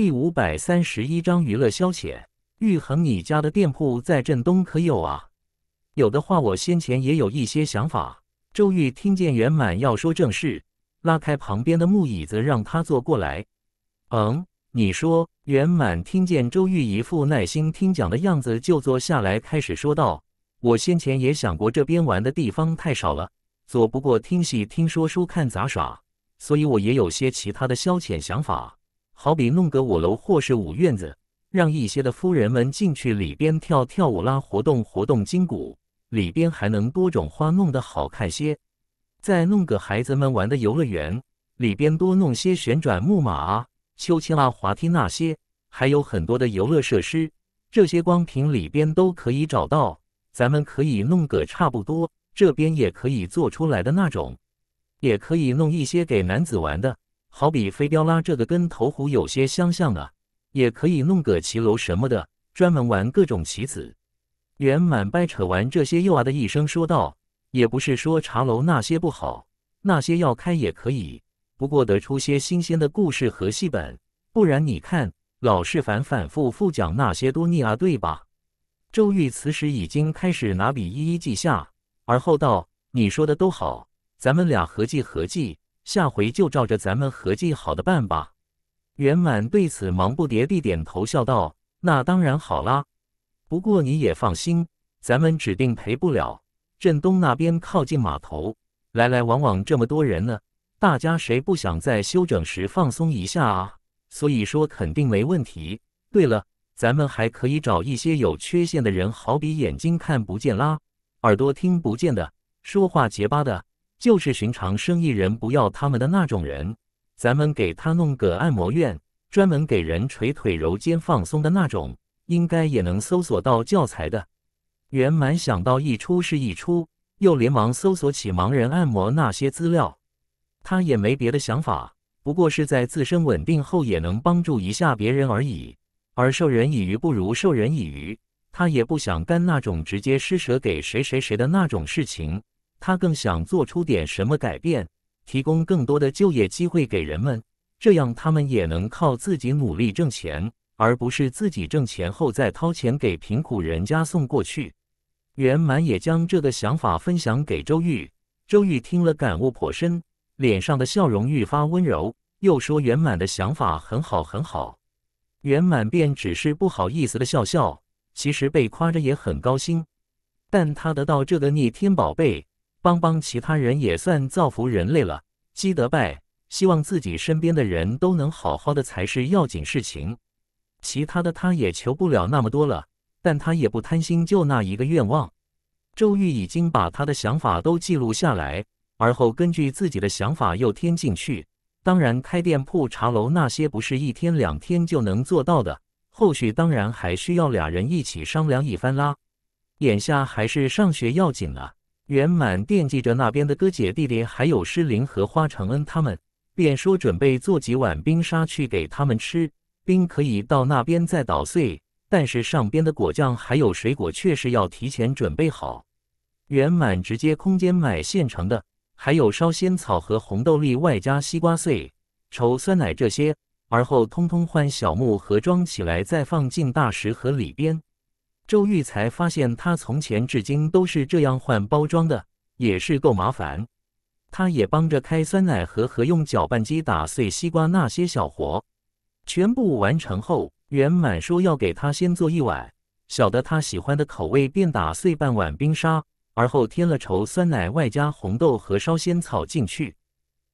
第五百三十一章娱乐消遣。玉衡，你家的店铺在镇东可有啊？有的话，我先前也有一些想法。周玉听见圆满要说正事，拉开旁边的木椅子让他坐过来。嗯，你说。圆满听见周玉一副耐心听讲的样子，就坐下来开始说道：“我先前也想过，这边玩的地方太少了，左不过听戏、听说书、看杂耍，所以我也有些其他的消遣想法。”好比弄个五楼或是五院子，让一些的夫人们进去里边跳跳舞啦，活动活动筋骨，里边还能多种花，弄得好看些。再弄个孩子们玩的游乐园，里边多弄些旋转木马、啊、秋千啦、滑梯那些，还有很多的游乐设施。这些光凭里边都可以找到，咱们可以弄个差不多，这边也可以做出来的那种，也可以弄一些给男子玩的。好比飞镖拉这个跟投壶有些相像啊，也可以弄个骑楼什么的，专门玩各种棋子。圆满掰扯完这些，又啊的一声说道：“也不是说茶楼那些不好，那些要开也可以，不过得出些新鲜的故事和戏本，不然你看老是反反复复讲那些多腻啊，对吧？”周玉此时已经开始拿笔一一记下，而后道：“你说的都好，咱们俩合计合计。”下回就照着咱们合计好的办吧。圆满对此忙不迭地点头，笑道：“那当然好啦。不过你也放心，咱们指定赔不了。镇东那边靠近码头，来来往往这么多人呢，大家谁不想在休整时放松一下啊？所以说肯定没问题。对了，咱们还可以找一些有缺陷的人，好比眼睛看不见啦，耳朵听不见的，说话结巴的。”就是寻常生意人不要他们的那种人，咱们给他弄个按摩院，专门给人捶腿揉肩放松的那种，应该也能搜索到教材的。圆满想到一出是一出，又连忙搜索起盲人按摩那些资料。他也没别的想法，不过是在自身稳定后也能帮助一下别人而已。而授人以鱼不如授人以渔，他也不想干那种直接施舍给谁谁谁的那种事情。他更想做出点什么改变，提供更多的就业机会给人们，这样他们也能靠自己努力挣钱，而不是自己挣钱后再掏钱给贫苦人家送过去。圆满也将这个想法分享给周玉，周玉听了感悟颇深，脸上的笑容愈发温柔，又说圆满的想法很好很好。圆满便只是不好意思的笑笑，其实被夸着也很高兴，但他得到这个逆天宝贝。帮帮其他人也算造福人类了，积德拜。希望自己身边的人都能好好的才是要紧事情，其他的他也求不了那么多了。但他也不贪心，就那一个愿望。周玉已经把他的想法都记录下来，而后根据自己的想法又添进去。当然，开店铺、茶楼那些不是一天两天就能做到的，后续当然还需要俩人一起商量一番啦。眼下还是上学要紧啊。圆满惦记着那边的哥姐弟弟，还有诗琳和花承恩他们，便说准备做几碗冰沙去给他们吃。冰可以到那边再捣碎，但是上边的果酱还有水果确实要提前准备好。圆满直接空间买现成的，还有烧仙草和红豆粒，外加西瓜碎、丑酸奶这些，而后通通换小木盒装起来，再放进大食盒里边。周玉才发现，他从前至今都是这样换包装的，也是够麻烦。他也帮着开酸奶盒和用搅拌机打碎西瓜那些小活，全部完成后，圆满说要给他先做一碗，晓得他喜欢的口味，便打碎半碗冰沙，而后添了稠酸奶，外加红豆和烧仙草进去。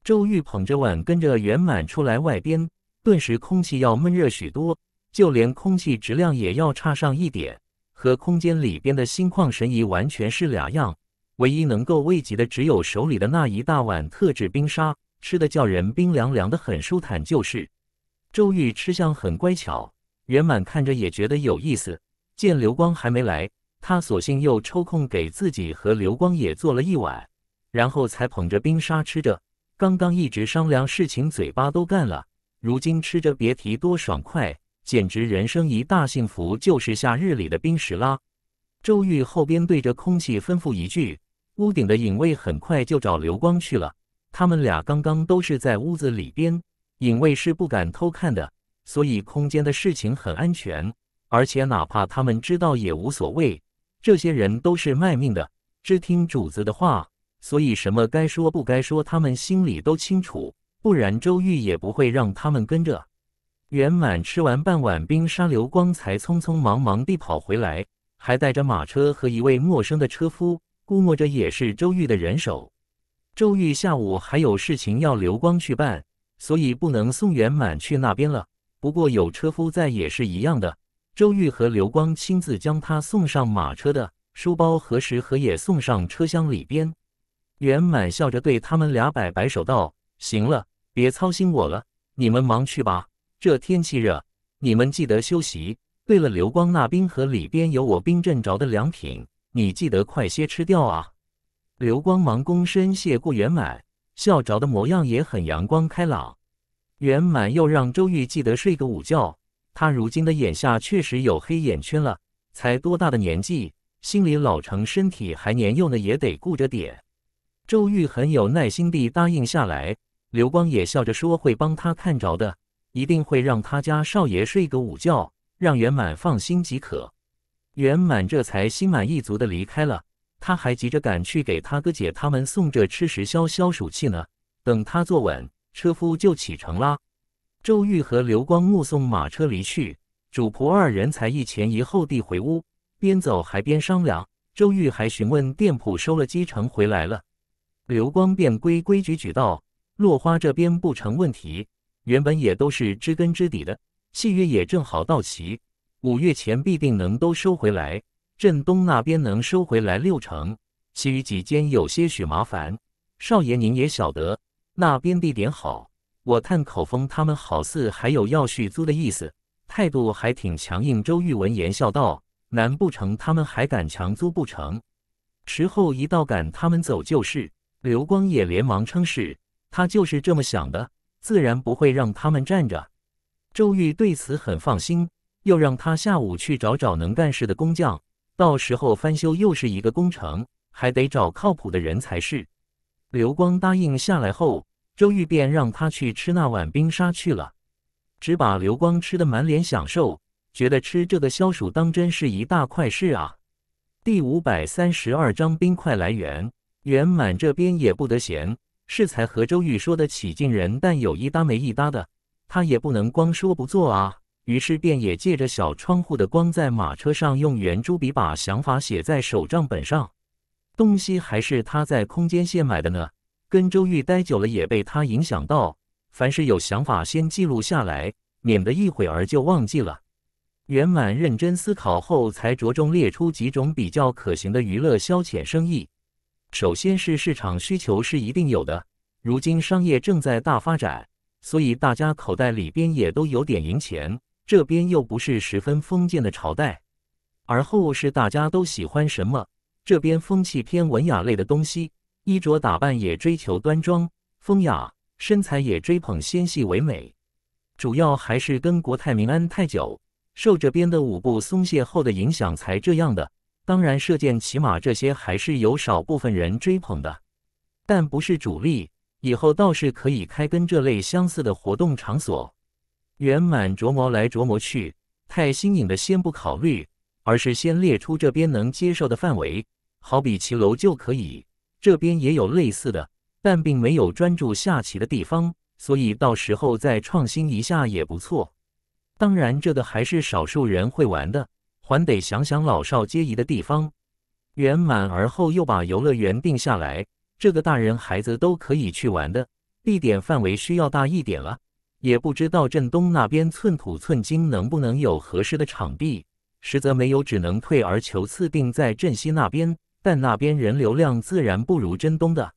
周玉捧着碗跟着圆满出来外边，顿时空气要闷热许多，就连空气质量也要差上一点。和空间里边的心旷神怡完全是俩样，唯一能够慰藉的只有手里的那一大碗特制冰沙，吃的叫人冰凉凉的很舒坦。就是，周玉吃相很乖巧，圆满看着也觉得有意思。见刘光还没来，他索性又抽空给自己和刘光也做了一碗，然后才捧着冰沙吃着。刚刚一直商量事情，嘴巴都干了，如今吃着别提多爽快。简直人生一大幸福，就是夏日里的冰石啦。周玉后边对着空气吩咐一句，屋顶的影卫很快就找流光去了。他们俩刚刚都是在屋子里边，影卫是不敢偷看的，所以空间的事情很安全。而且哪怕他们知道也无所谓，这些人都是卖命的，只听主子的话，所以什么该说不该说，他们心里都清楚。不然周玉也不会让他们跟着。圆满吃完半碗冰沙，刘光才匆匆忙忙地跑回来，还带着马车和一位陌生的车夫，估摸着也是周玉的人手。周玉下午还有事情要刘光去办，所以不能送圆满去那边了。不过有车夫在也是一样的。周玉和刘光亲自将他送上马车的书包和食盒也送上车厢里边。圆满笑着对他们俩摆摆手道：“行了，别操心我了，你们忙去吧。”这天气热，你们记得休息。对了，刘光那冰盒里边有我冰镇着的凉品，你记得快些吃掉啊。刘光忙躬身谢过圆满，笑着的模样也很阳光开朗。圆满又让周玉记得睡个午觉，他如今的眼下确实有黑眼圈了，才多大的年纪，心里老成，身体还年幼呢，也得顾着点。周玉很有耐心地答应下来，刘光也笑着说会帮他看着的。一定会让他家少爷睡个午觉，让圆满放心即可。圆满这才心满意足的离开了。他还急着赶去给他哥姐他们送着吃食消消暑气呢。等他坐稳，车夫就启程啦。周玉和刘光目送马车离去，主仆二人才一前一后地回屋，边走还边商量。周玉还询问店铺收了几成回来了，刘光便规规矩矩道：“落花这边不成问题。”原本也都是知根知底的，契约也正好到齐，五月前必定能都收回来。镇东那边能收回来六成，其余几间有些许麻烦。少爷您也晓得，那边地点好，我探口风，他们好似还有要续租的意思，态度还挺强硬。周玉闻言笑道：“难不成他们还敢强租不成？时候一到，赶他们走就是。”刘光也连忙称是，他就是这么想的。自然不会让他们站着。周玉对此很放心，又让他下午去找找能干事的工匠，到时候翻修又是一个工程，还得找靠谱的人才是。刘光答应下来后，周玉便让他去吃那碗冰沙去了，只把刘光吃得满脸享受，觉得吃这个消暑当真是一大快事啊。第五百三十二章冰块来源圆满这边也不得闲。适才和周玉说的起劲人，但有一搭没一搭的，他也不能光说不做啊。于是便也借着小窗户的光，在马车上用圆珠笔把想法写在手账本上。东西还是他在空间线买的呢。跟周玉待久了，也被他影响到，凡是有想法，先记录下来，免得一会儿就忘记了。圆满认真思考后，才着重列出几种比较可行的娱乐消遣生意。首先是市场需求是一定有的，如今商业正在大发展，所以大家口袋里边也都有点银钱。这边又不是十分封建的朝代，而后是大家都喜欢什么，这边风气偏文雅类的东西，衣着打扮也追求端庄风雅，身材也追捧纤细唯美，主要还是跟国泰民安太久，受这边的五步松懈后的影响才这样的。当然，射箭、骑马这些还是有少部分人追捧的，但不是主力。以后倒是可以开跟这类相似的活动场所。圆满琢磨来琢磨去，太新颖的先不考虑，而是先列出这边能接受的范围。好比骑楼就可以，这边也有类似的，但并没有专注下棋的地方，所以到时候再创新一下也不错。当然，这个还是少数人会玩的。还得想想老少皆宜的地方，圆满。而后又把游乐园定下来，这个大人孩子都可以去玩的地点范围需要大一点了。也不知道镇东那边寸土寸金，能不能有合适的场地？实则没有，只能退而求次，定在镇西那边。但那边人流量自然不如镇东的，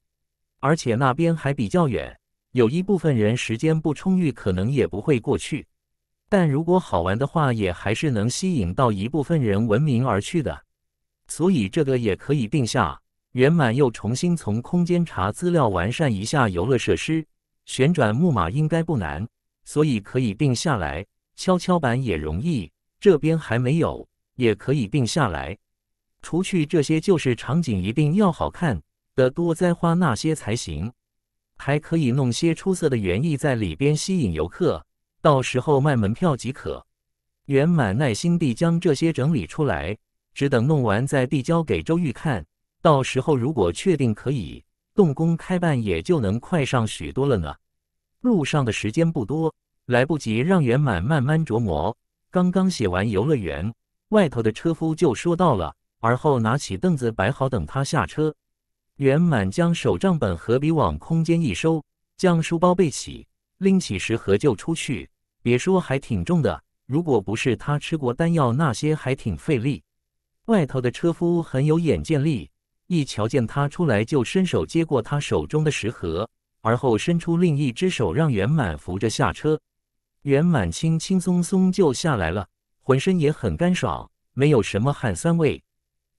而且那边还比较远，有一部分人时间不充裕，可能也不会过去。但如果好玩的话，也还是能吸引到一部分人闻名而去的，所以这个也可以定下。圆满又重新从空间查资料完善一下游乐设施，旋转木马应该不难，所以可以定下来。跷跷板也容易，这边还没有，也可以定下来。除去这些，就是场景一定要好看的，多栽花那些才行，还可以弄些出色的园艺在里边吸引游客。到时候卖门票即可。圆满耐心地将这些整理出来，只等弄完再递交给周玉看。到时候如果确定可以动工开办，也就能快上许多了呢。路上的时间不多，来不及让圆满慢慢琢磨。刚刚写完游乐园外头的车夫就说到了，而后拿起凳子摆好，等他下车。圆满将手账本和笔往空间一收，将书包背起，拎起食盒就出去。别说还挺重的，如果不是他吃过丹药，那些还挺费力。外头的车夫很有眼见力，一瞧见他出来，就伸手接过他手中的食盒，而后伸出另一只手让圆满扶着下车。圆满轻轻松松就下来了，浑身也很干爽，没有什么汗酸味。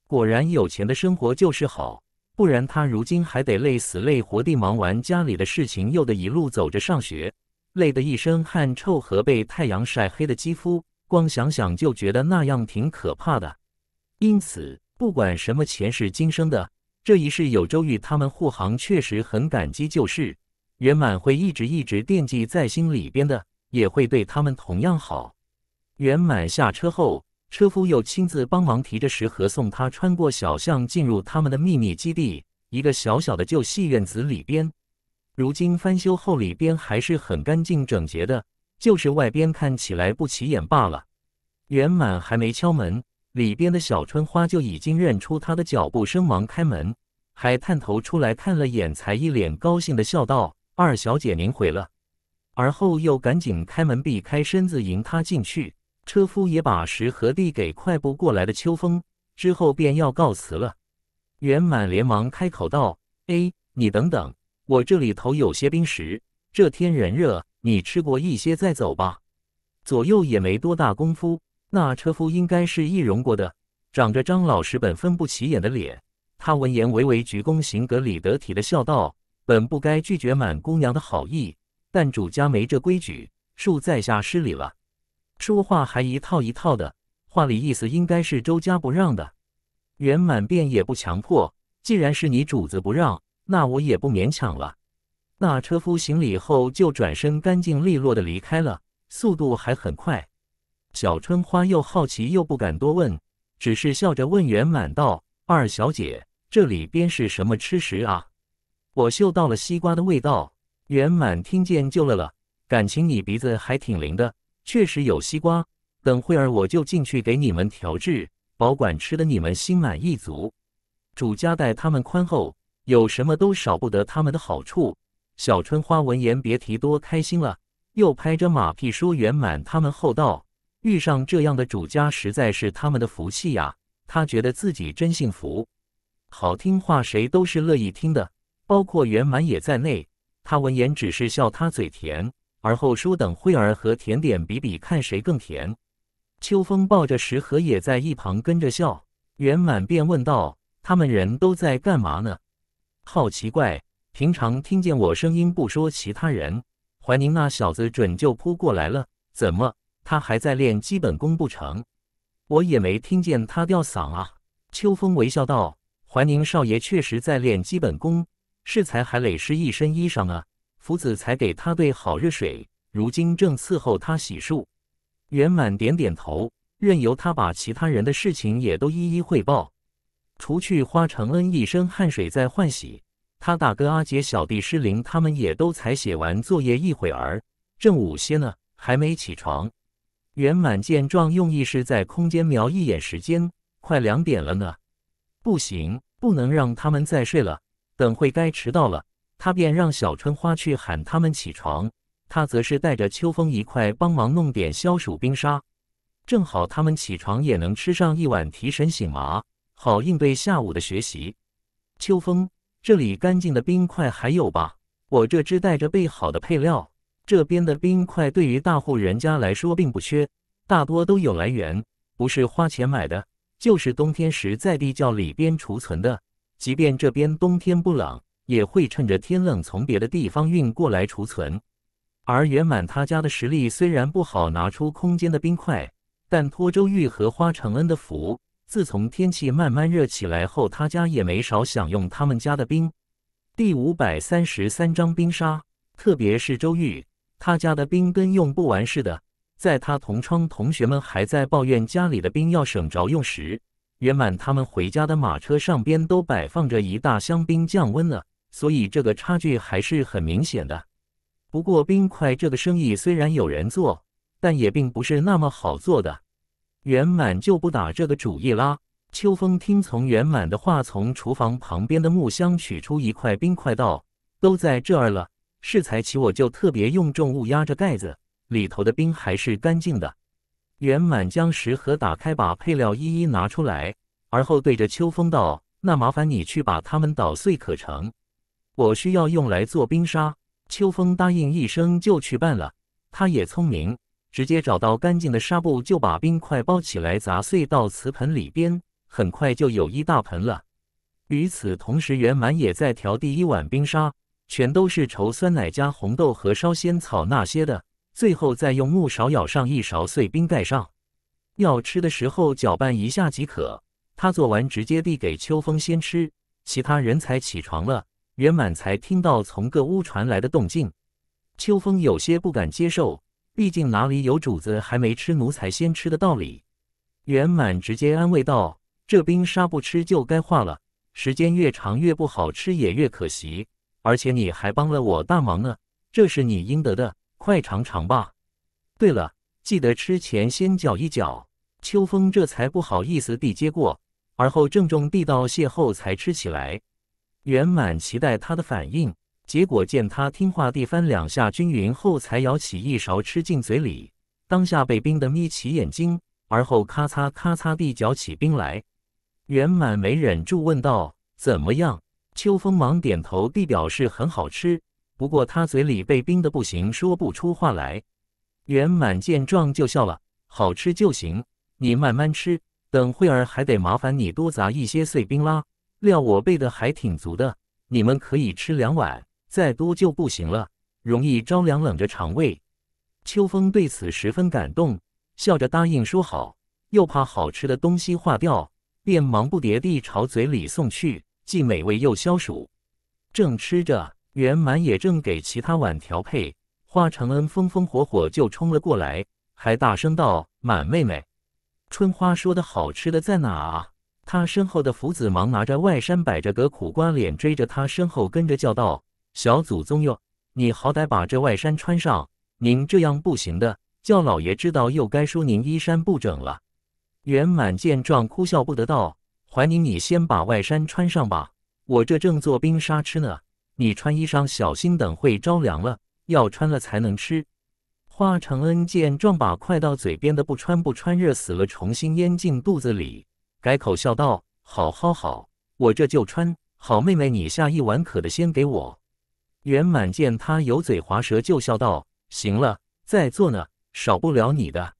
果然有钱的生活就是好，不然他如今还得累死累活地忙完家里的事情，又得一路走着上学。累的一身汗臭和被太阳晒黑的肌肤，光想想就觉得那样挺可怕的。因此，不管什么前世今生的，这一世有周玉他们护航，确实很感激。就是圆满会一直一直惦记在心里边的，也会对他们同样好。圆满下车后，车夫又亲自帮忙提着食盒送他穿过小巷，进入他们的秘密基地——一个小小的旧戏院子里边。如今翻修后里边还是很干净整洁的，就是外边看起来不起眼罢了。圆满还没敲门，里边的小春花就已经认出他的脚步声，忙开门，还探头出来看了眼，才一脸高兴的笑道：“二小姐您回了。”而后又赶紧开门避开身子迎他进去。车夫也把石盒递给快步过来的秋风，之后便要告辞了。圆满连忙开口道：“哎，你等等。”我这里头有些冰食，这天人热，你吃过一些再走吧。左右也没多大功夫，那车夫应该是易容过的，长着张老实本分不起眼的脸。他闻言微微鞠躬，行个礼，得体的笑道：“本不该拒绝满姑娘的好意，但主家没这规矩，恕在下失礼了。”说话还一套一套的，话里意思应该是周家不让的，袁满便也不强迫。既然是你主子不让。那我也不勉强了。那车夫行礼后就转身干净利落的离开了，速度还很快。小春花又好奇又不敢多问，只是笑着问圆满道：“二小姐，这里边是什么吃食啊？”我嗅到了西瓜的味道。圆满听见就乐了，感情你鼻子还挺灵的。确实有西瓜，等会儿我就进去给你们调制，保管吃的你们心满意足。主家待他们宽厚。有什么都少不得他们的好处。小春花闻言，别提多开心了，又拍着马屁说：“圆满他们厚道，遇上这样的主家，实在是他们的福气呀。”他觉得自己真幸福，好听话谁都是乐意听的，包括圆满也在内。他闻言只是笑，他嘴甜，而后说：“等慧儿和甜点比比看谁更甜。”秋风抱着食盒也在一旁跟着笑。圆满便问道：“他们人都在干嘛呢？”好奇怪，平常听见我声音不说，其他人，怀宁那小子准就扑过来了。怎么，他还在练基本功不成？我也没听见他吊嗓啊。秋风微笑道：“怀宁少爷确实在练基本功，适才还累湿一身衣裳啊。夫子才给他兑好热水，如今正伺候他洗漱。”圆满点点头，任由他把其他人的事情也都一一汇报。除去花承恩一身汗水在换洗，他大哥阿杰、小弟诗灵他们也都才写完作业一会儿，正午些呢，还没起床。圆满见状，用意识在空间瞄一眼，时间快两点了呢。不行，不能让他们再睡了，等会该迟到了。他便让小春花去喊他们起床，他则是带着秋风一块帮忙弄点消暑冰沙，正好他们起床也能吃上一碗提神醒麻。好应对下午的学习。秋风，这里干净的冰块还有吧？我这只带着备好的配料。这边的冰块对于大户人家来说并不缺，大多都有来源，不是花钱买的，就是冬天时在地窖里边储存的。即便这边冬天不冷，也会趁着天冷从别的地方运过来储存。而圆满他家的实力虽然不好拿出空间的冰块，但托周玉和花承恩的福。自从天气慢慢热起来后，他家也没少享用他们家的冰。第五百三十三章冰沙，特别是周玉，他家的冰跟用不完似的。在他同窗同学们还在抱怨家里的冰要省着用时，圆满他们回家的马车上边都摆放着一大箱冰降温了。所以这个差距还是很明显的。不过冰块这个生意虽然有人做，但也并不是那么好做的。圆满就不打这个主意啦。秋风听从圆满的话，从厨房旁边的木箱取出一块冰块，道：“都在这儿了。是才起我就特别用重物压着盖子，里头的冰还是干净的。”圆满将食盒打开，把配料一一拿出来，而后对着秋风道：“那麻烦你去把它们捣碎可成？我需要用来做冰沙。”秋风答应一声就去办了。他也聪明。直接找到干净的纱布，就把冰块包起来砸碎到瓷盆里边，很快就有一大盆了。与此同时，圆满也在调第一碗冰沙，全都是稠酸奶加红豆和烧仙草那些的。最后再用木勺舀上一勺碎冰盖上，要吃的时候搅拌一下即可。他做完直接递给秋风先吃，其他人才起床了，圆满才听到从各屋传来的动静。秋风有些不敢接受。毕竟哪里有主子还没吃奴才先吃的道理？圆满直接安慰道：“这冰沙不吃就该化了，时间越长越不好吃，也越可惜。而且你还帮了我大忙呢，这是你应得的，快尝尝吧。”对了，记得吃前先搅一搅。秋风这才不好意思地接过，而后郑重地道谢后才吃起来。圆满期待他的反应。结果见他听话地翻两下均匀后，才舀起一勺吃进嘴里，当下被冰得眯起眼睛，而后咔嚓咔嚓地嚼起冰来。圆满没忍住问道：“怎么样？”秋风忙点头地表示很好吃，不过他嘴里被冰的不行，说不出话来。圆满见状就笑了：“好吃就行，你慢慢吃，等会儿还得麻烦你多砸一些碎冰啦。料我备的还挺足的，你们可以吃两碗。”再多就不行了，容易着凉冷着肠胃。秋风对此十分感动，笑着答应说好，又怕好吃的东西化掉，便忙不迭地朝嘴里送去，既美味又消暑。正吃着，袁满也正给其他碗调配，花承恩风风火火就冲了过来，还大声道：“满妹妹，春花说的好吃的在哪啊？”他身后的福子忙拿着外衫，摆着个苦瓜脸追着他身后跟着叫道。小祖宗哟，你好歹把这外衫穿上，您这样不行的，叫老爷知道又该说您衣衫不整了。袁满见状，哭笑不得道：“怀宁，你先把外衫穿上吧，我这正做冰沙吃呢，你穿衣裳小心，等会着凉了。要穿了才能吃。”华承恩见状，把快到嘴边的不穿不穿热死了，重新咽进肚子里，改口笑道：“好好好，我这就穿。好妹妹，你下一碗可的先给我。”袁满见他油嘴滑舌，就笑道：“行了，在做呢，少不了你的。”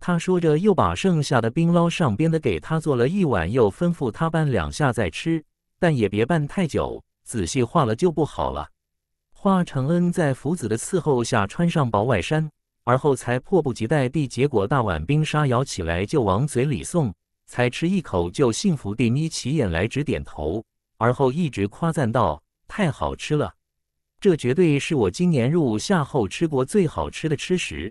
他说着，又把剩下的冰捞上边的给他做了一碗，又吩咐他拌两下再吃，但也别拌太久，仔细化了就不好了。华承恩在福子的伺候下穿上薄外衫，而后才迫不及待地结果大碗冰沙，舀起来就往嘴里送，才吃一口就幸福地眯起眼来直点头，而后一直夸赞道：“太好吃了。”这绝对是我今年入夏后吃过最好吃的吃食。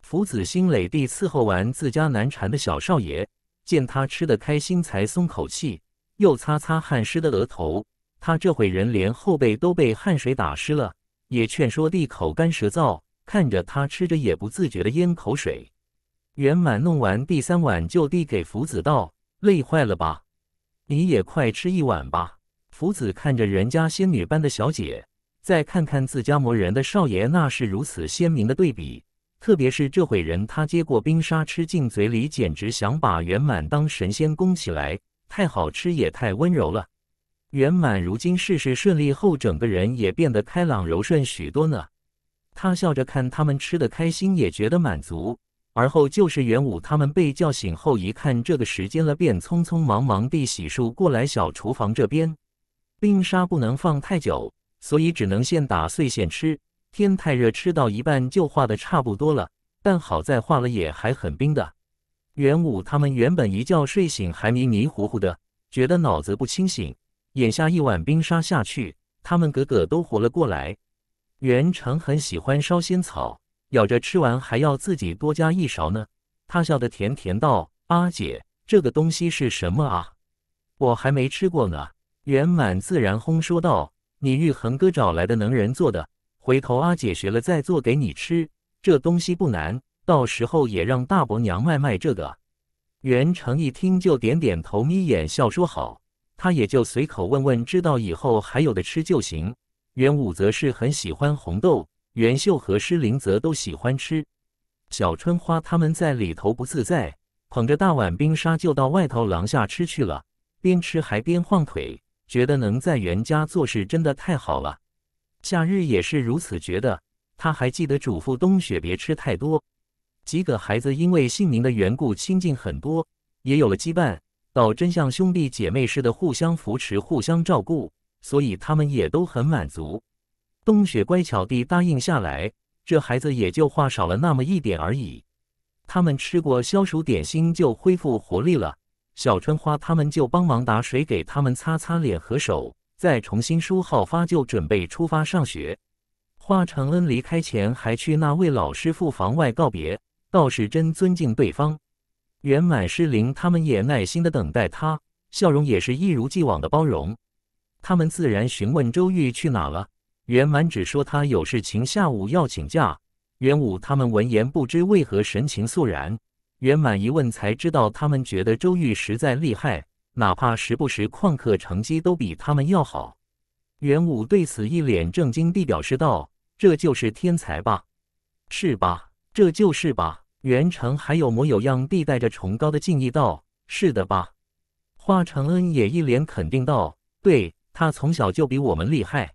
福子心累地伺候完自家难缠的小少爷，见他吃的开心，才松口气，又擦擦汗湿的额头。他这会人连后背都被汗水打湿了，也劝说地口干舌燥，看着他吃着也不自觉的咽口水。圆满弄完第三碗，就递给福子道：“累坏了吧？你也快吃一碗吧。”福子看着人家仙女般的小姐。再看看自家魔人的少爷，那是如此鲜明的对比。特别是这会人他接过冰沙，吃进嘴里，简直想把圆满当神仙供起来，太好吃也太温柔了。圆满如今事事顺利后，整个人也变得开朗柔顺许多呢。他笑着看他们吃的开心，也觉得满足。而后就是元武他们被叫醒后，一看这个时间了，便匆匆忙忙地洗漱过来小厨房这边。冰沙不能放太久。所以只能现打碎现吃，天太热，吃到一半就化的差不多了。但好在化了也还很冰的。元武他们原本一觉睡醒还迷迷糊糊的，觉得脑子不清醒。眼下一碗冰沙下去，他们个个都活了过来。元成很喜欢烧仙草，咬着吃完还要自己多加一勺呢。他笑得甜甜道：“阿姐，这个东西是什么啊？我还没吃过呢。”圆满自然轰说道。你玉恒哥找来的能人做的，回头阿姐学了再做给你吃。这东西不难，到时候也让大伯娘卖卖这个。袁成一听就点点头，眯眼笑说：“好。”他也就随口问问，知道以后还有的吃就行。袁武则是很喜欢红豆，袁秀和施灵则都喜欢吃。小春花他们在里头不自在，捧着大碗冰沙就到外头廊下吃去了，边吃还边晃腿。觉得能在袁家做事真的太好了，夏日也是如此觉得。他还记得嘱咐冬雪别吃太多。几个孩子因为姓名的缘故亲近很多，也有了羁绊，倒真像兄弟姐妹似的互相扶持、互相照顾，所以他们也都很满足。冬雪乖巧地答应下来，这孩子也就话少了那么一点而已。他们吃过消暑点心，就恢复活力了。小春花他们就帮忙打水，给他们擦擦脸和手，再重新梳好发，就准备出发上学。华承恩离开前还去那位老师傅房外告别，倒是真尊敬对方。圆满失灵他们也耐心地等待他，笑容也是一如既往的包容。他们自然询问周玉去哪了，圆满只说他有事情，下午要请假。元武他们闻言不知为何神情肃然。圆满一问才知道，他们觉得周玉实在厉害，哪怕时不时旷课，成绩都比他们要好。元武对此一脸正经地表示道：“这就是天才吧？是吧？这就是吧？”袁成还有模有样地带着崇高的敬意道：“是的吧？”华承恩也一脸肯定道：“对，他从小就比我们厉害，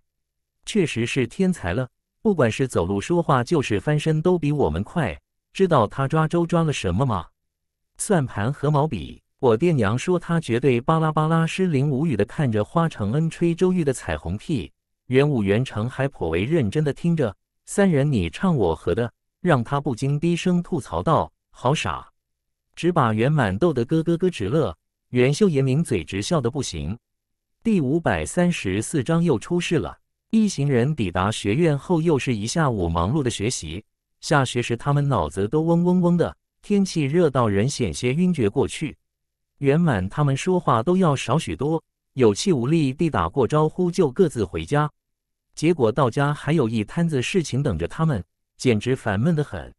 确实是天才了。不管是走路、说话，就是翻身都比我们快。”知道他抓周抓了什么吗？算盘和毛笔。我爹娘说他绝对巴拉巴拉失灵，无语的看着花承恩吹周玉的彩虹屁，元武元成还颇为认真的听着，三人你唱我和的，让他不禁低声吐槽道：“好傻！”只把元满逗得咯咯咯直乐，元秀爷抿嘴直笑的不行。第五百三十四章又出事了。一行人抵达学院后，又是一下午忙碌的学习。下学时，他们脑子都嗡嗡嗡的，天气热到人险些晕厥过去。圆满他们说话都要少许多，有气无力地打过招呼就各自回家。结果到家还有一摊子事情等着他们，简直烦闷得很。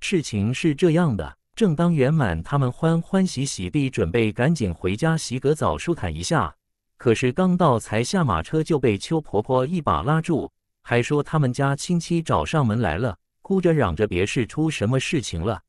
事情是这样的：正当圆满他们欢欢喜喜地准备赶紧回家洗个澡舒坦一下，可是刚到才下马车就被邱婆婆一把拉住，还说他们家亲戚找上门来了。哭着嚷着，别是出什么事情了？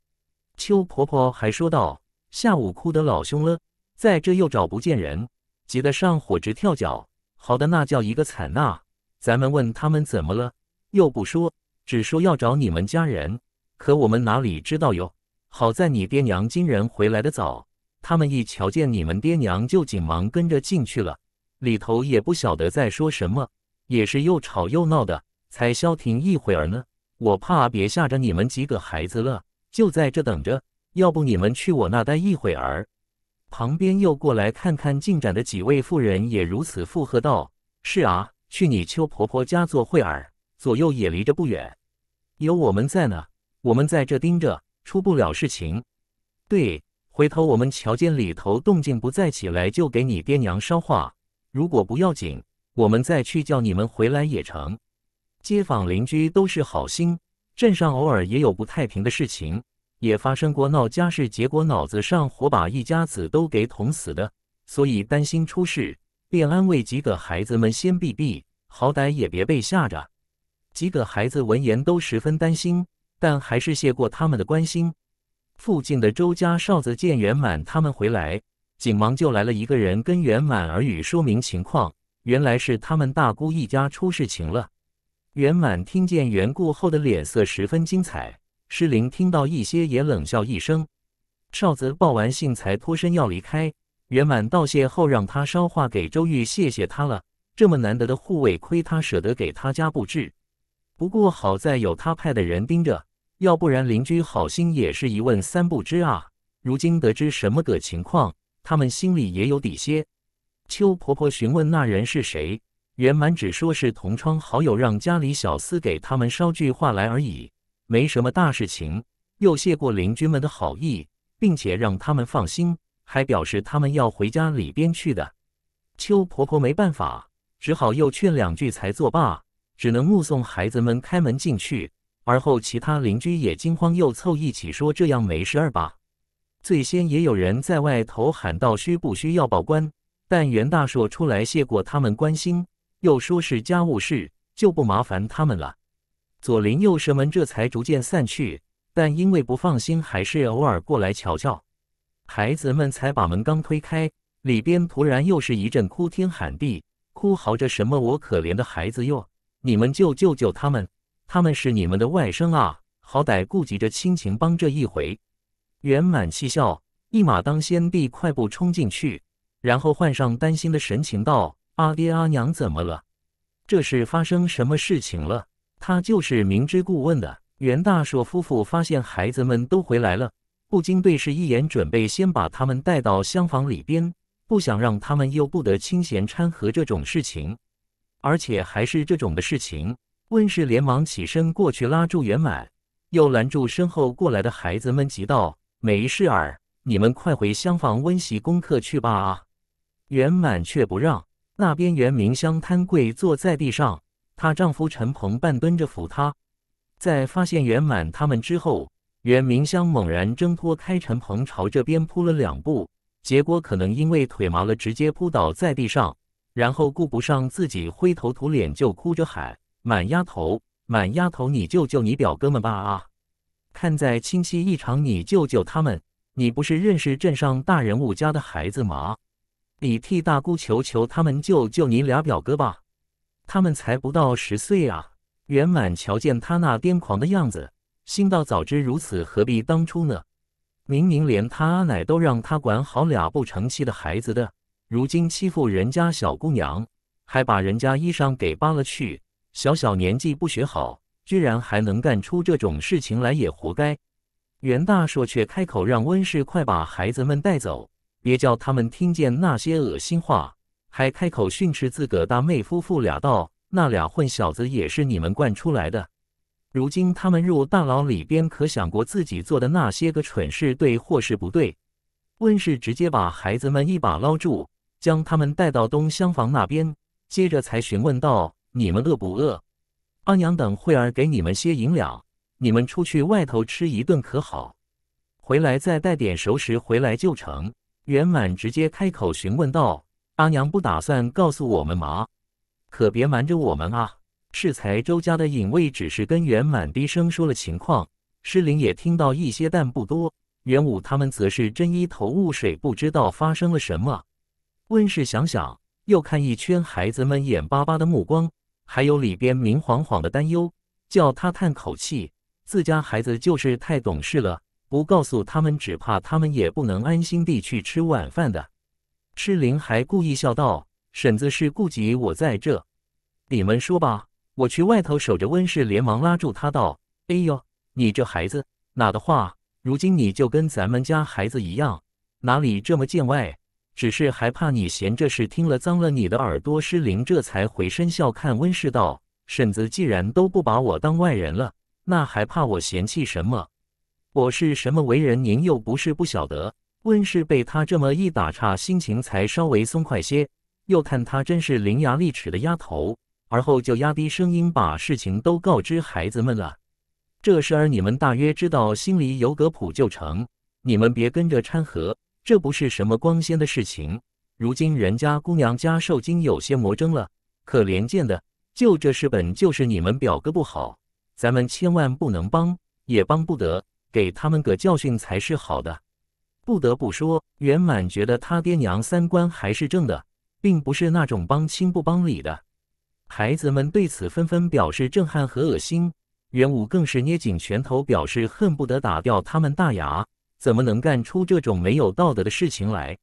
秋婆婆还说道：“下午哭得老凶了，在这又找不见人，急得上火，直跳脚，好的那叫一个惨呐！咱们问他们怎么了，又不说，只说要找你们家人。可我们哪里知道哟？好在你爹娘今人回来的早，他们一瞧见你们爹娘，就紧忙跟着进去了。里头也不晓得在说什么，也是又吵又闹的，才消停一会儿呢。”我怕别吓着你们几个孩子了，就在这等着。要不你们去我那待一会儿？旁边又过来看看进展的几位妇人也如此附和道：“是啊，去你邱婆婆家坐会儿，左右也离着不远，有我们在呢。我们在这盯着，出不了事情。对，回头我们瞧见里头动静不再起来，就给你爹娘捎话。如果不要紧，我们再去叫你们回来也成。”街坊邻居都是好心，镇上偶尔也有不太平的事情，也发生过闹家事，结果脑子上火把一家子都给捅死的，所以担心出事，便安慰几个孩子们先避避，好歹也别被吓着。几个孩子闻言都十分担心，但还是谢过他们的关心。附近的周家少子见圆满他们回来，紧忙就来了一个人跟圆满耳语说明情况，原来是他们大姑一家出事情了。圆满听见缘故后的脸色十分精彩，施灵听到一些也冷笑一声。少泽报完信才脱身要离开，圆满道谢后让他捎话给周玉，谢谢他了。这么难得的护卫，亏他舍得给他家布置。不过好在有他派的人盯着，要不然邻居好心也是一问三不知啊。如今得知什么个情况，他们心里也有底些。邱婆婆询问那人是谁。圆满只说是同窗好友，让家里小厮给他们捎句话来而已，没什么大事情。又谢过邻居们的好意，并且让他们放心，还表示他们要回家里边去的。邱婆婆没办法，只好又劝两句才作罢，只能目送孩子们开门进去。而后其他邻居也惊慌，又凑一起说：“这样没事儿吧？”最先也有人在外头喊道：“需不需要报官？”但袁大硕出来谢过他们关心。又说是家务事，就不麻烦他们了。左邻右舍们这才逐渐散去，但因为不放心，还是偶尔过来瞧瞧。孩子们才把门刚推开，里边突然又是一阵哭天喊地，哭嚎着什么：“我可怜的孩子哟，你们就救救他们！他们是你们的外甥啊，好歹顾及着亲情，帮这一回。”圆满气笑，一马当先地快步冲进去，然后换上担心的神情道。阿爹阿娘怎么了？这是发生什么事情了？他就是明知故问的。袁大硕夫妇发现孩子们都回来了，不禁对视一眼，准备先把他们带到厢房里边，不想让他们又不得清闲掺和这种事情，而且还是这种的事情。温氏连忙起身过去拉住圆满，又拦住身后过来的孩子们，急道：“没事儿，你们快回厢房温习功课去吧！”啊，圆满却不让。那边袁明香瘫跪坐在地上，她丈夫陈鹏半蹲着扶她。在发现袁满他们之后，袁明香猛然挣脱开陈鹏，朝这边扑了两步，结果可能因为腿麻了，直接扑倒在地上。然后顾不上自己灰头土脸，就哭着喊：“满丫头，满丫头，你救救你表哥们吧！啊，看在亲戚一场，你救救他们！你不是认识镇上大人物家的孩子吗？”你替大姑求求他们，救救你俩表哥吧！他们才不到十岁啊！袁满瞧见他那癫狂的样子，心道：早知如此，何必当初呢？明明连他阿奶都让他管好俩不成器的孩子的，如今欺负人家小姑娘，还把人家衣裳给扒了去，小小年纪不学好，居然还能干出这种事情来，也活该！袁大硕却开口让温氏快把孩子们带走。别叫他们听见那些恶心话，还开口训斥自个大妹夫妇俩道：“那俩混小子也是你们惯出来的。如今他们入大牢里边，可想过自己做的那些个蠢事对或是不对？”温氏直接把孩子们一把捞住，将他们带到东厢房那边，接着才询问道：“你们饿不饿？阿娘等会儿给你们些银两，你们出去外头吃一顿可好？回来再带点熟食回来就成。”圆满直接开口询问道：“阿娘不打算告诉我们吗？可别瞒着我们啊！”适才周家的隐卫只是跟圆满低声说了情况，诗灵也听到一些，但不多。元武他们则是真一头雾水，不知道发生了什么。温氏想想，又看一圈孩子们眼巴巴的目光，还有里边明晃晃的担忧，叫他叹口气：自家孩子就是太懂事了。不告诉他们，只怕他们也不能安心地去吃晚饭的。赤灵还故意笑道：“婶子是顾及我在这，你们说吧，我去外头守着。”温氏连忙拉住他道：“哎呦，你这孩子哪的话？如今你就跟咱们家孩子一样，哪里这么见外？只是还怕你嫌这事听了脏了你的耳朵。”诗灵这才回身笑看温氏道：“婶子既然都不把我当外人了，那还怕我嫌弃什么？”我是什么为人，您又不是不晓得。温氏被他这么一打岔，心情才稍微松快些。又看他真是伶牙俐齿的丫头，而后就压低声音把事情都告知孩子们了。这事儿你们大约知道，心里有个谱就成。你们别跟着掺和，这不是什么光鲜的事情。如今人家姑娘家受惊，有些魔怔了，可怜见的。就这事本就是你们表哥不好，咱们千万不能帮，也帮不得。给他们个教训才是好的。不得不说，圆满觉得他爹娘三观还是正的，并不是那种帮亲不帮理的。孩子们对此纷纷表示震撼和恶心。元武更是捏紧拳头，表示恨不得打掉他们大牙。怎么能干出这种没有道德的事情来？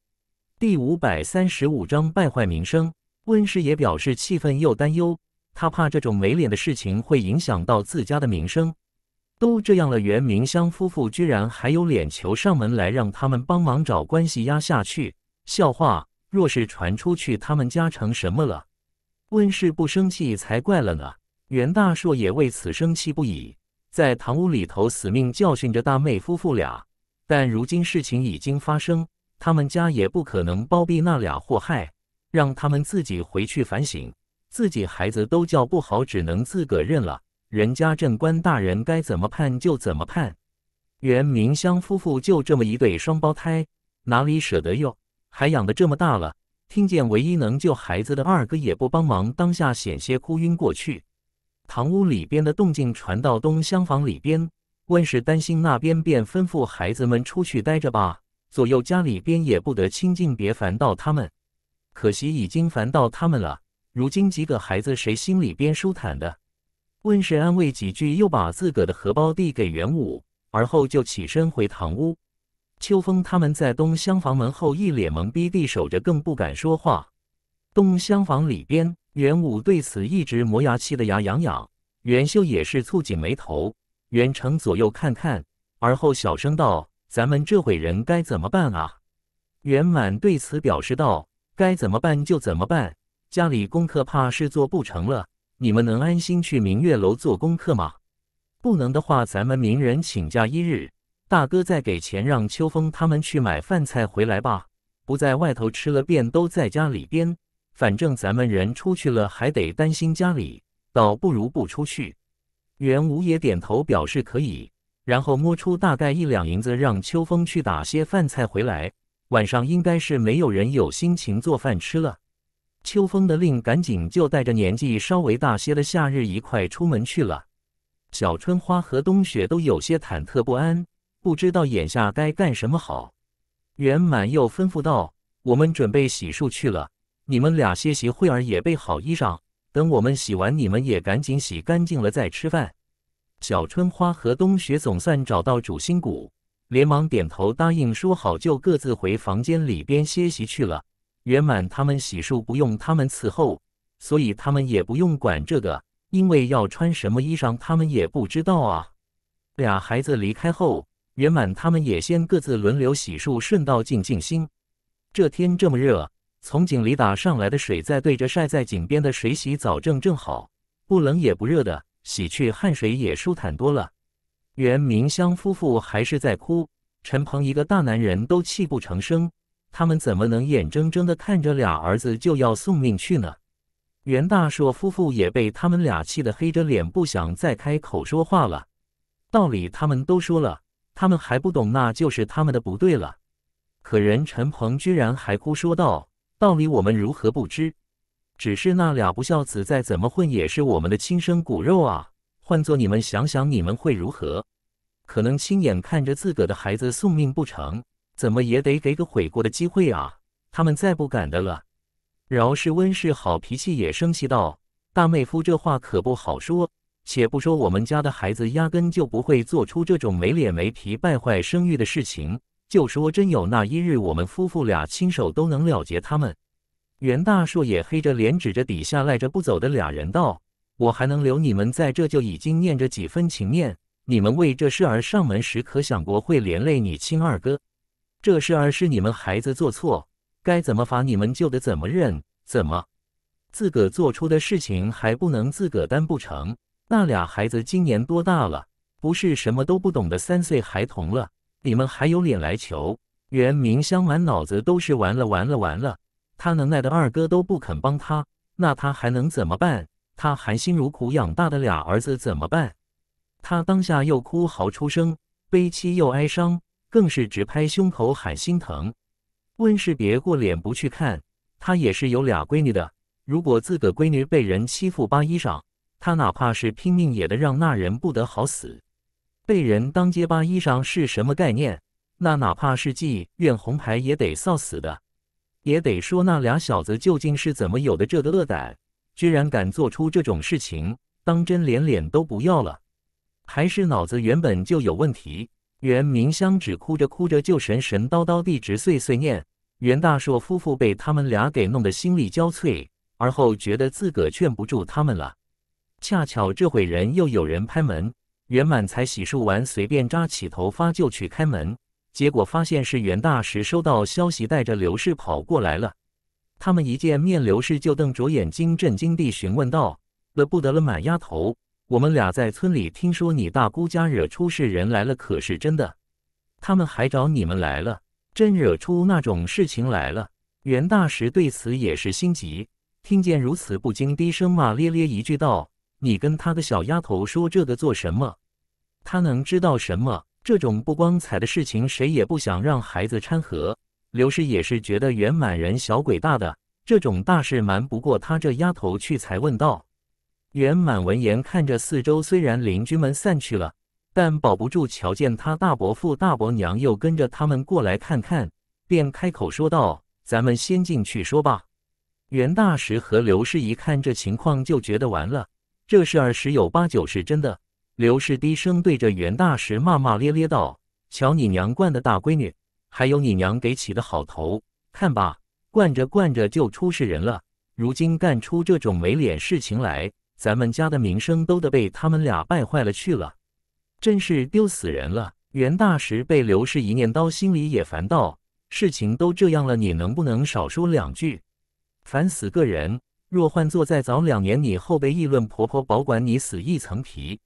第五百三十五章败坏名声。温师也表示气愤又担忧，他怕这种没脸的事情会影响到自家的名声。都这样了，袁明香夫妇居然还有脸求上门来，让他们帮忙找关系压下去，笑话！若是传出去，他们家成什么了？温氏不生气才怪了呢。袁大硕也为此生气不已，在堂屋里头死命教训着大妹夫妇俩。但如今事情已经发生，他们家也不可能包庇那俩祸害，让他们自己回去反省，自己孩子都教不好，只能自个认了。人家镇官大人该怎么判就怎么判，袁明香夫妇就这么一对双胞胎，哪里舍得哟？还养得这么大了，听见唯一能救孩子的二哥也不帮忙，当下险些哭晕过去。堂屋里边的动静传到东厢房里边，温氏担心那边，便吩咐孩子们出去待着吧，左右家里边也不得清静，别烦到他们。可惜已经烦到他们了，如今几个孩子谁心里边舒坦的？温氏安慰几句，又把自个的荷包递给元武，而后就起身回堂屋。秋风他们在东厢房门后一脸懵逼地守着，更不敢说话。东厢房里边，元武对此一直磨牙，气得牙痒痒。元秀也是蹙紧眉头。元成左右看看，而后小声道：“咱们这会人该怎么办啊？”元满对此表示道：“该怎么办就怎么办，家里功课怕是做不成了。”你们能安心去明月楼做功课吗？不能的话，咱们明人请假一日，大哥再给钱让秋风他们去买饭菜回来吧。不在外头吃了，便都在家里边。反正咱们人出去了，还得担心家里，倒不如不出去。袁五也点头表示可以，然后摸出大概一两银子，让秋风去打些饭菜回来。晚上应该是没有人有心情做饭吃了。秋风的令赶紧就带着年纪稍微大些的夏日一块出门去了，小春花和冬雪都有些忐忑不安，不知道眼下该干什么好。圆满又吩咐道：“我们准备洗漱去了，你们俩歇息会儿，也备好衣裳，等我们洗完，你们也赶紧洗干净了再吃饭。”小春花和冬雪总算找到主心骨，连忙点头答应，说好就各自回房间里边歇息去了。圆满他们洗漱不用他们伺候，所以他们也不用管这个，因为要穿什么衣裳他们也不知道啊。俩孩子离开后，圆满他们也先各自轮流洗漱，顺道静静心。这天这么热，从井里打上来的水再对着晒在井边的水洗澡正正好，不冷也不热的，洗去汗水也舒坦多了。袁明香夫妇还是在哭，陈鹏一个大男人都泣不成声。他们怎么能眼睁睁地看着俩儿子就要送命去呢？袁大硕夫妇也被他们俩气得黑着脸，不想再开口说话了。道理他们都说了，他们还不懂，那就是他们的不对了。可人陈鹏居然还哭说道：“道理我们如何不知？只是那俩不孝子再怎么混，也是我们的亲生骨肉啊。换做你们想想，你们会如何？可能亲眼看着自个的孩子送命不成？”怎么也得给个悔过的机会啊！他们再不敢的了。饶是温氏好脾气，也生气道：“大妹夫这话可不好说。且不说我们家的孩子压根就不会做出这种没脸没皮、败坏声誉的事情，就说真有那一日，我们夫妇俩亲手都能了结他们。”袁大硕也黑着脸，指着底下赖着不走的俩人道：“我还能留你们在这？就已经念着几分情面。你们为这事儿上门时，可想过会连累你亲二哥？”这事儿是你们孩子做错，该怎么罚你们就得怎么认。怎么，自个做出的事情还不能自个担不成？那俩孩子今年多大了？不是什么都不懂的三岁孩童了，你们还有脸来求？袁明香满脑子都是完了完了完了，他能耐的二哥都不肯帮他，那他还能怎么办？他含辛茹苦养大的俩儿子怎么办？他当下又哭嚎出声，悲戚又哀伤。更是直拍胸口喊心疼，温氏别过脸不去看，他也是有俩闺女的。如果自个闺女被人欺负扒衣裳，他哪怕是拼命也得让那人不得好死。被人当街扒衣裳是什么概念？那哪怕是妓院红牌也得臊死的，也得说那俩小子究竟是怎么有的这个恶胆，居然敢做出这种事情，当真连脸都不要了，还是脑子原本就有问题。袁明香只哭着哭着就神神叨叨地直碎碎念，袁大硕夫妇被他们俩给弄得心力交瘁，而后觉得自个劝不住他们了。恰巧这会人又有人拍门，袁满才洗漱完，随便扎起头发就去开门，结果发现是袁大石收到消息，带着刘氏跑过来了。他们一见面，刘氏就瞪着眼睛，震惊地询问道：“了不得了，满丫头！”我们俩在村里听说你大姑家惹出事人来了，可是真的，他们还找你们来了，真惹出那种事情来了。袁大石对此也是心急，听见如此不禁低声骂咧咧一句道：“你跟他的小丫头说这个做什么？他能知道什么？这种不光彩的事情，谁也不想让孩子掺和。”刘氏也是觉得袁满人小鬼大的，这种大事瞒不过他这丫头去，才问道。圆满闻言，看着四周，虽然邻居们散去了，但保不住瞧见他大伯父、大伯娘又跟着他们过来看看，便开口说道：“咱们先进去说吧。”袁大石和刘氏一看这情况，就觉得完了，这事儿十有八九是真的。刘氏低声对着袁大石骂骂咧咧道：“瞧你娘惯的大闺女，还有你娘给起的好头，看吧，惯着惯着就出事人了，如今干出这种没脸事情来。”咱们家的名声都得被他们俩败坏了去了，真是丢死人了！袁大石被刘氏一念叨，心里也烦道：“事情都这样了，你能不能少说两句？烦死个人！若换做在早两年，你后辈议论婆婆，保管你死一层皮。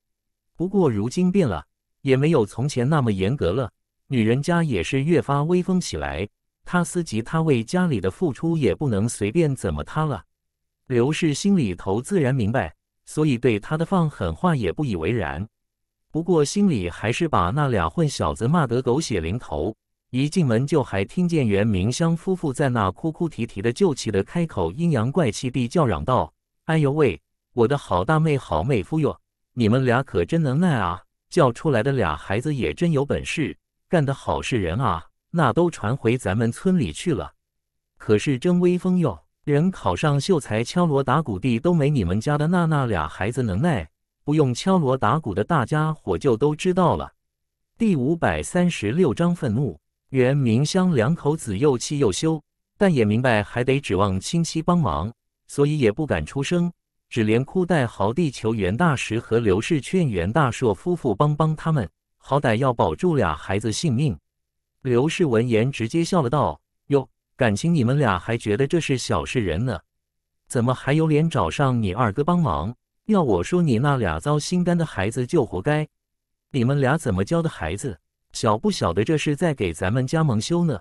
不过如今变了，也没有从前那么严格了。女人家也是越发威风起来。她思及她为家里的付出，也不能随便怎么她了。刘氏心里头自然明白。”所以对他的放狠话也不以为然，不过心里还是把那俩混小子骂得狗血淋头。一进门就还听见袁明香夫妇在那哭哭啼啼的，就气得开口阴阳怪气地叫嚷道：“哎呦喂，我的好大妹、好妹夫哟，你们俩可真能耐啊！叫出来的俩孩子也真有本事，干得好是人啊，那都传回咱们村里去了，可是真威风哟！”连考上秀才敲锣打鼓的都没你们家的娜娜俩孩子能耐，不用敲锣打鼓的大家伙就都知道了。第五百三十六章愤怒。袁明香两口子又气又羞，但也明白还得指望亲戚帮忙，所以也不敢出声，只连哭带嚎地求袁大石和刘氏劝袁大硕夫妇帮帮他们，好歹要保住俩孩子性命。刘氏闻言直接笑了，道。感情你们俩还觉得这是小事人呢？怎么还有脸找上你二哥帮忙？要我说，你那俩糟心肝的孩子就活该！你们俩怎么教的孩子？晓不晓得这是在给咱们家蒙羞呢？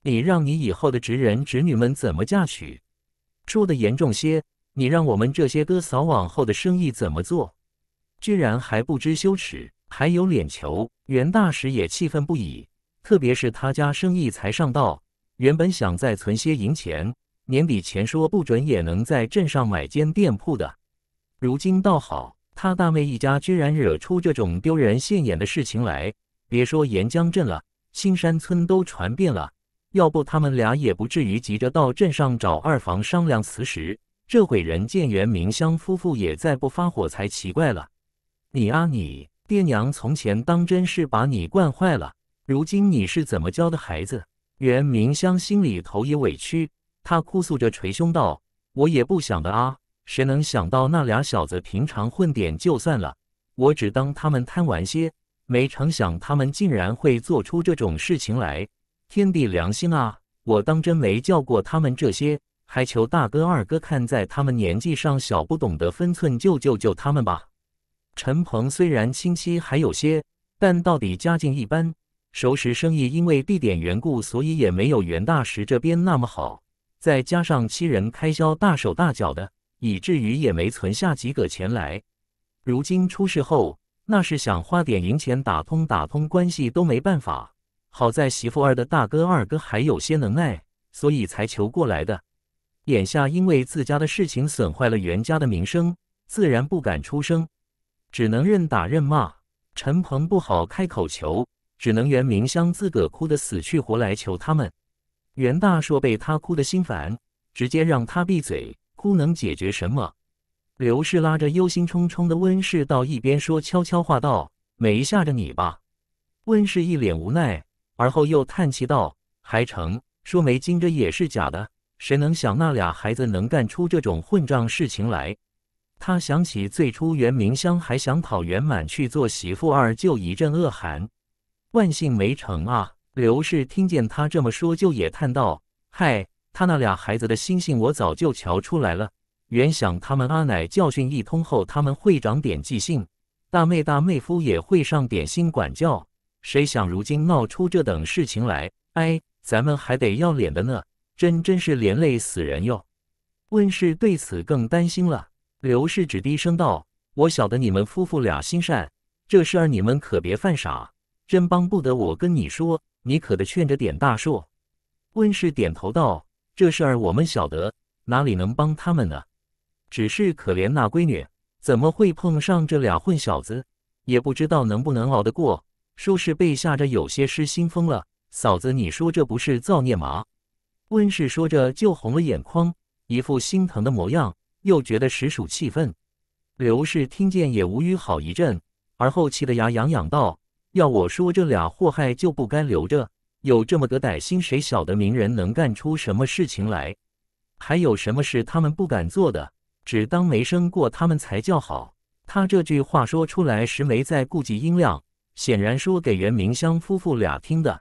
你让你以后的侄人侄女们怎么嫁娶？说的严重些，你让我们这些哥嫂往后的生意怎么做？居然还不知羞耻，还有脸求袁大石也气愤不已。特别是他家生意才上道。原本想再存些银钱，年底前说不准也能在镇上买间店铺的。如今倒好，他大妹一家居然惹出这种丢人现眼的事情来，别说沿江镇了，青山村都传遍了。要不他们俩也不至于急着到镇上找二房商量辞时。这会人见袁明香夫妇也再不发火才奇怪了。你啊你，爹娘从前当真是把你惯坏了，如今你是怎么教的孩子？袁明香心里头也委屈，她哭诉着捶胸道：“我也不想的啊！谁能想到那俩小子平常混点就算了，我只当他们贪玩些，没成想他们竟然会做出这种事情来！天地良心啊！我当真没教过他们这些，还求大哥二哥看在他们年纪上小，不懂得分寸，救救救他们吧！”陈鹏虽然亲戚还有些，但到底家境一般。熟食生意因为地点缘故，所以也没有袁大石这边那么好。再加上七人开销大手大脚的，以至于也没存下几个钱来。如今出事后，那是想花点银钱打通打通关系都没办法。好在媳妇儿的大哥二哥还有些能耐，所以才求过来的。眼下因为自家的事情损坏了袁家的名声，自然不敢出声，只能任打任骂。陈鹏不好开口求。只能袁明香自个哭得死去活来，求他们。袁大硕被他哭得心烦，直接让他闭嘴，哭能解决什么？刘氏拉着忧心忡忡的温氏到一边说悄悄话道：“没吓着你吧？”温氏一脸无奈，而后又叹气道：“还成，说没惊着也是假的。谁能想那俩孩子能干出这种混账事情来？”他想起最初袁明香还想跑袁满去做媳妇儿，就一阵恶寒。万幸没成啊！刘氏听见他这么说，就也叹道：“嗨，他那俩孩子的心性，我早就瞧出来了。原想他们阿奶教训一通后，他们会长点记性，大妹大妹夫也会上点心管教。谁想如今闹出这等事情来？哎，咱们还得要脸的呢，真真是连累死人哟！”温氏对此更担心了。刘氏只低声道：“我晓得你们夫妇俩心善，这事儿你们可别犯傻。”真帮不得我跟你说，你可得劝着点大硕。温氏点头道：“这事儿我们晓得，哪里能帮他们呢？只是可怜那闺女，怎么会碰上这俩混小子？也不知道能不能熬得过。说是被吓着，有些失心疯了。嫂子，你说这不是造孽吗？”温氏说着就红了眼眶，一副心疼的模样，又觉得实属气愤。刘氏听见也无语好一阵，而后气得牙痒痒道。要我说，这俩祸害就不该留着。有这么个歹心，谁晓得名人能干出什么事情来？还有什么事他们不敢做的？只当没生过他们才叫好。他这句话说出来时没再顾及音量，显然说给袁明香夫妇俩听的。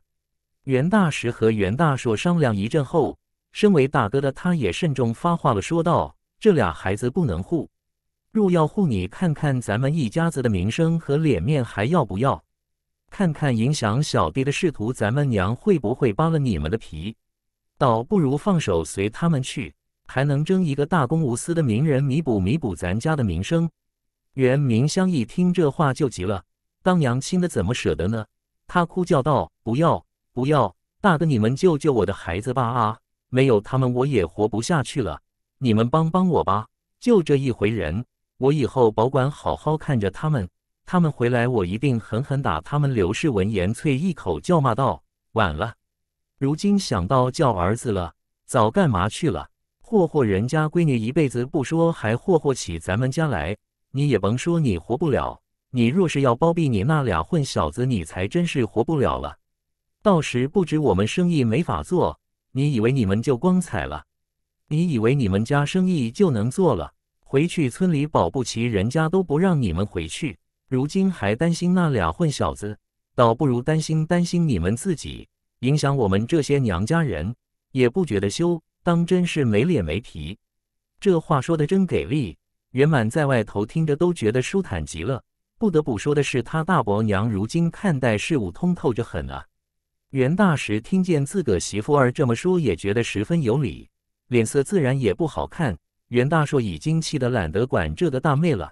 袁大石和袁大硕商量一阵后，身为大哥的他也慎重发话了，说道：“这俩孩子不能护。若要护，你看看咱们一家子的名声和脸面还要不要？”看看影响小弟的仕途，咱们娘会不会扒了你们的皮？倒不如放手随他们去，还能争一个大公无私的名人，弥补弥补咱家的名声。袁明香一听这话就急了，当娘亲的怎么舍得呢？他哭叫道：“不要不要，大哥你们救救我的孩子吧！啊，没有他们我也活不下去了，你们帮帮我吧！就这一回人，我以后保管好好看着他们。”他们回来，我一定狠狠打他们。刘氏闻言，啐一口，叫骂道：“晚了！如今想到叫儿子了，早干嘛去了？霍霍人家闺女一辈子不说，还霍霍起咱们家来？你也甭说你活不了，你若是要包庇你那俩混小子，你才真是活不了了。到时不止我们生意没法做，你以为你们就光彩了？你以为你们家生意就能做了？回去村里保不齐人家都不让你们回去。”如今还担心那俩混小子，倒不如担心担心你们自己，影响我们这些娘家人，也不觉得羞，当真是没脸没皮。这话说的真给力，袁满在外头听着都觉得舒坦极了。不得不说的是，他大伯娘如今看待事物通透着很啊。袁大石听见自个媳妇儿这么说，也觉得十分有理，脸色自然也不好看。袁大硕已经气得懒得管这个大妹了。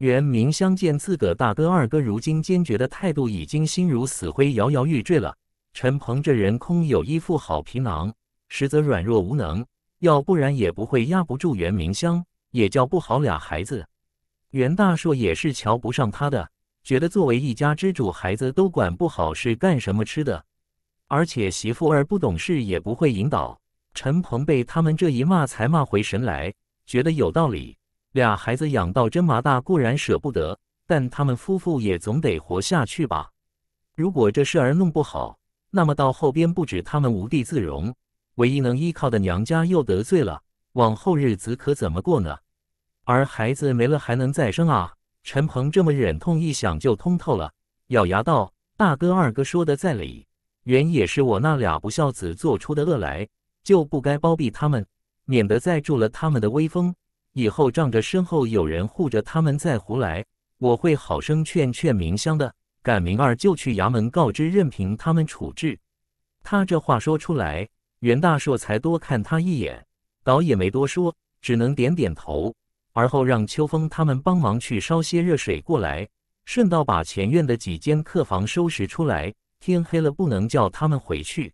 袁明香见自个大哥二哥如今坚决的态度，已经心如死灰，摇摇欲坠了。陈鹏这人空有一副好皮囊，实则软弱无能，要不然也不会压不住袁明香，也教不好俩孩子。袁大硕也是瞧不上他的，觉得作为一家之主，孩子都管不好，是干什么吃的？而且媳妇儿不懂事，也不会引导。陈鹏被他们这一骂，才骂回神来，觉得有道理。俩孩子养到真麻大固然舍不得，但他们夫妇也总得活下去吧。如果这事儿弄不好，那么到后边不止他们无地自容，唯一能依靠的娘家又得罪了，往后日子可怎么过呢？而孩子没了还能再生啊。陈鹏这么忍痛一想就通透了，咬牙道：“大哥二哥说的在理，原也是我那俩不孝子做出的恶来，就不该包庇他们，免得再助了他们的威风。”以后仗着身后有人护着，他们再胡来，我会好生劝劝明香的。赶明儿就去衙门告知，任凭他们处置。他这话说出来，袁大硕才多看他一眼，倒也没多说，只能点点头。而后让秋风他们帮忙去烧些热水过来，顺道把前院的几间客房收拾出来。天黑了不能叫他们回去。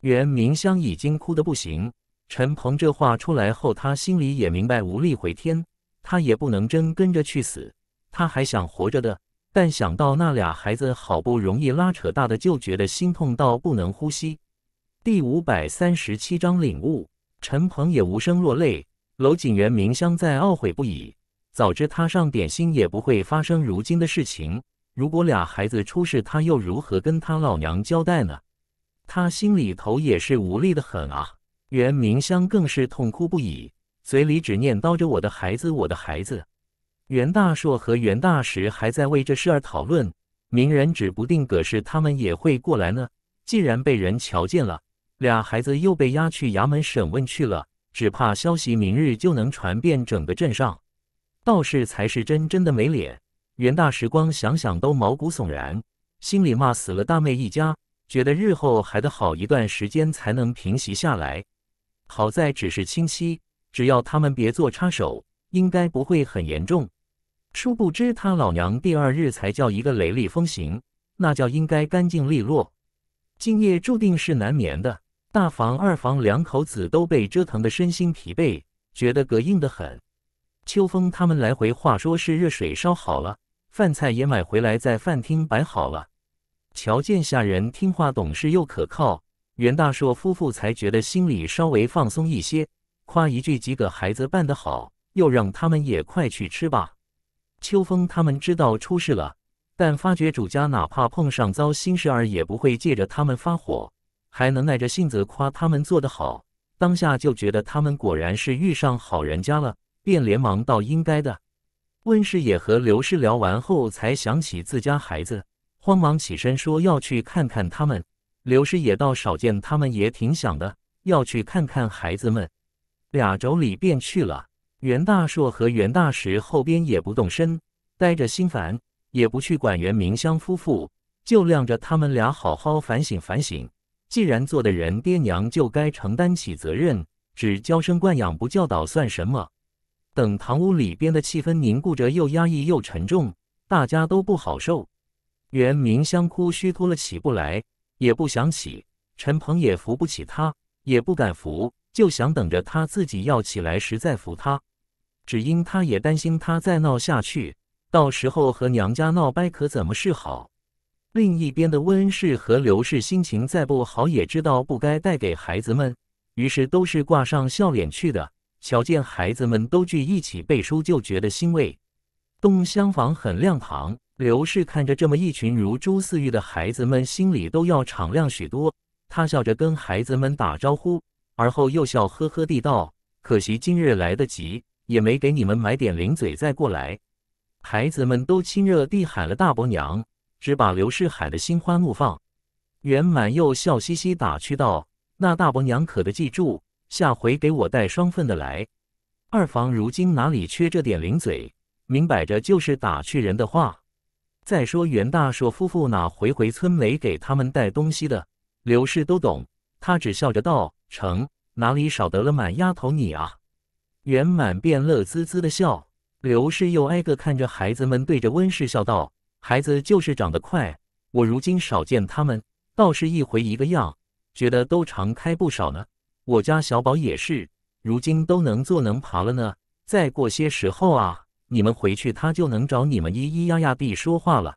袁明香已经哭得不行。陈鹏这话出来后，他心里也明白无力回天，他也不能真跟着去死，他还想活着的。但想到那俩孩子好不容易拉扯大的，就觉得心痛到不能呼吸。第五百三十七章领悟。陈鹏也无声落泪。娄景元、明香在懊悔不已。早知他上点心，也不会发生如今的事情。如果俩孩子出事，他又如何跟他老娘交代呢？他心里头也是无力的很啊。袁明香更是痛哭不已，嘴里只念叨着“我的孩子，我的孩子”。袁大硕和袁大石还在为这事儿讨论，明人指不定葛氏他们也会过来呢。既然被人瞧见了，俩孩子又被押去衙门审问去了，只怕消息明日就能传遍整个镇上。道士才是真真的没脸。袁大时光想想都毛骨悚然，心里骂死了大妹一家，觉得日后还得好一段时间才能平息下来。好在只是清晰，只要他们别做插手，应该不会很严重。殊不知他老娘第二日才叫一个雷厉风行，那叫应该干净利落。今夜注定是难眠的。大房、二房两口子都被折腾得身心疲惫，觉得膈应的很。秋风他们来回话说是热水烧好了，饭菜也买回来，在饭厅摆好了。瞧见下人听话懂事又可靠。袁大硕夫妇才觉得心里稍微放松一些，夸一句几个孩子办得好，又让他们也快去吃吧。秋风他们知道出事了，但发觉主家哪怕碰上糟心事儿也不会借着他们发火，还能耐着性子夸他们做得好，当下就觉得他们果然是遇上好人家了，便连忙道应该的。温氏也和刘氏聊完后，才想起自家孩子，慌忙起身说要去看看他们。刘氏也倒少见，他们也挺想的，要去看看孩子们。俩妯娌便去了。袁大硕和袁大石后边也不动身，呆着心烦，也不去管袁明香夫妇，就晾着他们俩好好反省反省。既然做的人爹娘，就该承担起责任，只娇生惯养不教导算什么？等堂屋里边的气氛凝固着，又压抑又沉重，大家都不好受。袁明香哭虚脱了，起不来。也不想起，陈鹏也扶不起他，也不敢扶，就想等着他自己要起来时再扶他。只因他也担心他再闹下去，到时候和娘家闹掰可怎么是好。另一边的温氏和刘氏心情再不好，也知道不该带给孩子们，于是都是挂上笑脸去的。瞧见孩子们都聚一起背书，就觉得欣慰。东厢房很亮堂。刘氏看着这么一群如珠似玉的孩子们，心里都要敞亮许多。他笑着跟孩子们打招呼，而后又笑呵呵地道：“可惜今日来得急，也没给你们买点零嘴再过来。”孩子们都亲热地喊了大伯娘，只把刘氏喊得心花怒放。袁满又笑嘻嘻打趣道：“那大伯娘可得记住，下回给我带双份的来。”二房如今哪里缺这点零嘴？明摆着就是打趣人的话。再说袁大硕夫妇哪回回村没给他们带东西的？刘氏都懂，他只笑着道：“成，哪里少得了满丫头你啊？”袁满便乐滋滋的笑。刘氏又挨个看着孩子们，对着温氏笑道：“孩子就是长得快，我如今少见他们，倒是一回一个样，觉得都长开不少呢。我家小宝也是，如今都能坐能爬了呢。再过些时候啊。”你们回去，他就能找你们咿咿呀呀地说话了。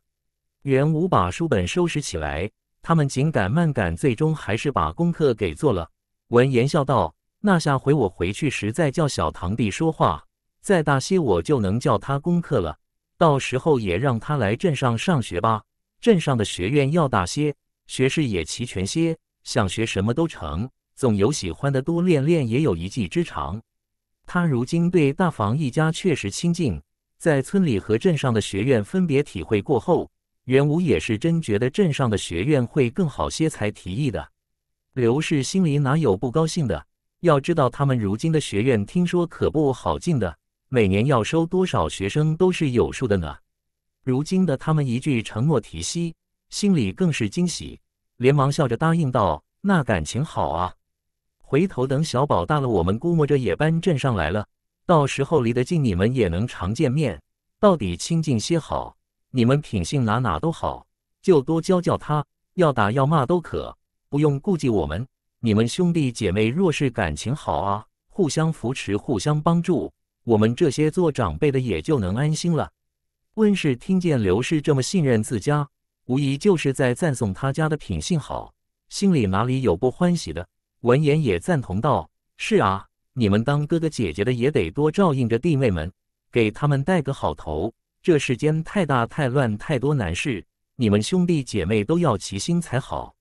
元武把书本收拾起来，他们紧赶慢赶，最终还是把功课给做了。闻言笑道：“那下回我回去，实在叫小堂弟说话，再大些，我就能叫他功课了。到时候也让他来镇上上学吧。镇上的学院要大些，学士也齐全些，想学什么都成。总有喜欢的，多练练也有一技之长。”他如今对大房一家确实亲近，在村里和镇上的学院分别体会过后，元武也是真觉得镇上的学院会更好些，才提议的。刘氏心里哪有不高兴的？要知道他们如今的学院，听说可不好进的，每年要收多少学生都是有数的呢。如今的他们一句承诺提息，心里更是惊喜，连忙笑着答应道：“那感情好啊！”回头等小宝大了，我们估摸着也搬镇上来了。到时候离得近，你们也能常见面，到底亲近些好。你们品性哪哪都好，就多教教他，要打要骂都可，不用顾忌我们。你们兄弟姐妹若是感情好啊，互相扶持，互相帮助，我们这些做长辈的也就能安心了。温氏听见刘氏这么信任自家，无疑就是在赞颂他家的品性好，心里哪里有不欢喜的？闻言也赞同道：“是啊，你们当哥哥姐姐的也得多照应着弟妹们，给他们带个好头。这世间太大太乱，太多难事，你们兄弟姐妹都要齐心才好。”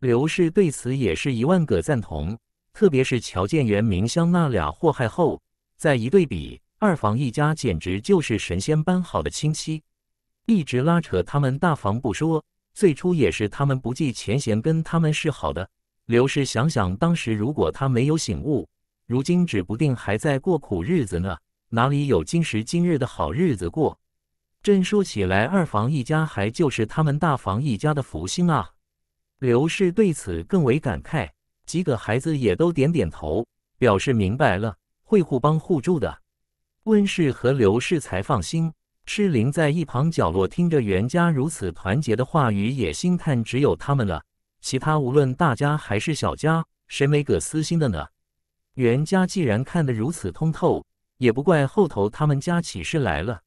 刘氏对此也是一万个赞同，特别是乔建元、明香那俩祸害后，在一对比，二房一家简直就是神仙般好的亲戚，一直拉扯他们大房不说，最初也是他们不计前嫌跟他们是好的。刘氏想想，当时如果他没有醒悟，如今指不定还在过苦日子呢，哪里有今时今日的好日子过？真说起来，二房一家还就是他们大房一家的福星啊！刘氏对此更为感慨，几个孩子也都点点头，表示明白了，会互帮互助的。温氏和刘氏才放心。施灵在一旁角落听着袁家如此团结的话语，也心叹只有他们了。其他无论大家还是小家，谁没个私心的呢？袁家既然看得如此通透，也不怪后头他们家起事来了。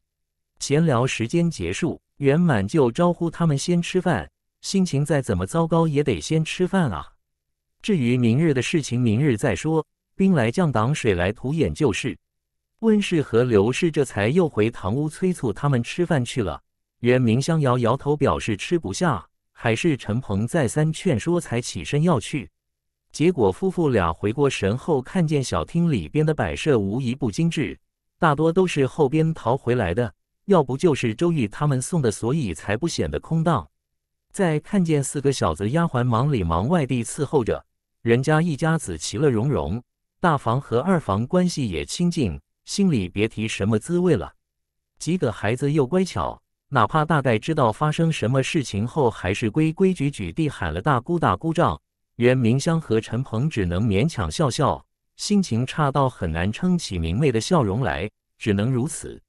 闲聊时间结束，圆满就招呼他们先吃饭。心情再怎么糟糕，也得先吃饭啊。至于明日的事情，明日再说。兵来将挡，水来土掩就是。温氏和刘氏这才又回堂屋催促他们吃饭去了。袁明香摇摇头，表示吃不下。还是陈鹏再三劝说，才起身要去。结果夫妇俩回过神后，看见小厅里边的摆设，无一不精致，大多都是后边逃回来的，要不就是周玉他们送的，所以才不显得空荡。再看见四个小子丫鬟忙里忙外地伺候着，人家一家子其乐融融，大房和二房关系也亲近，心里别提什么滋味了。几个孩子又乖巧。哪怕大概知道发生什么事情后，还是规规矩矩地喊了大姑大姑丈。袁明香和陈鹏只能勉强笑笑，心情差到很难撑起明媚的笑容来，只能如此。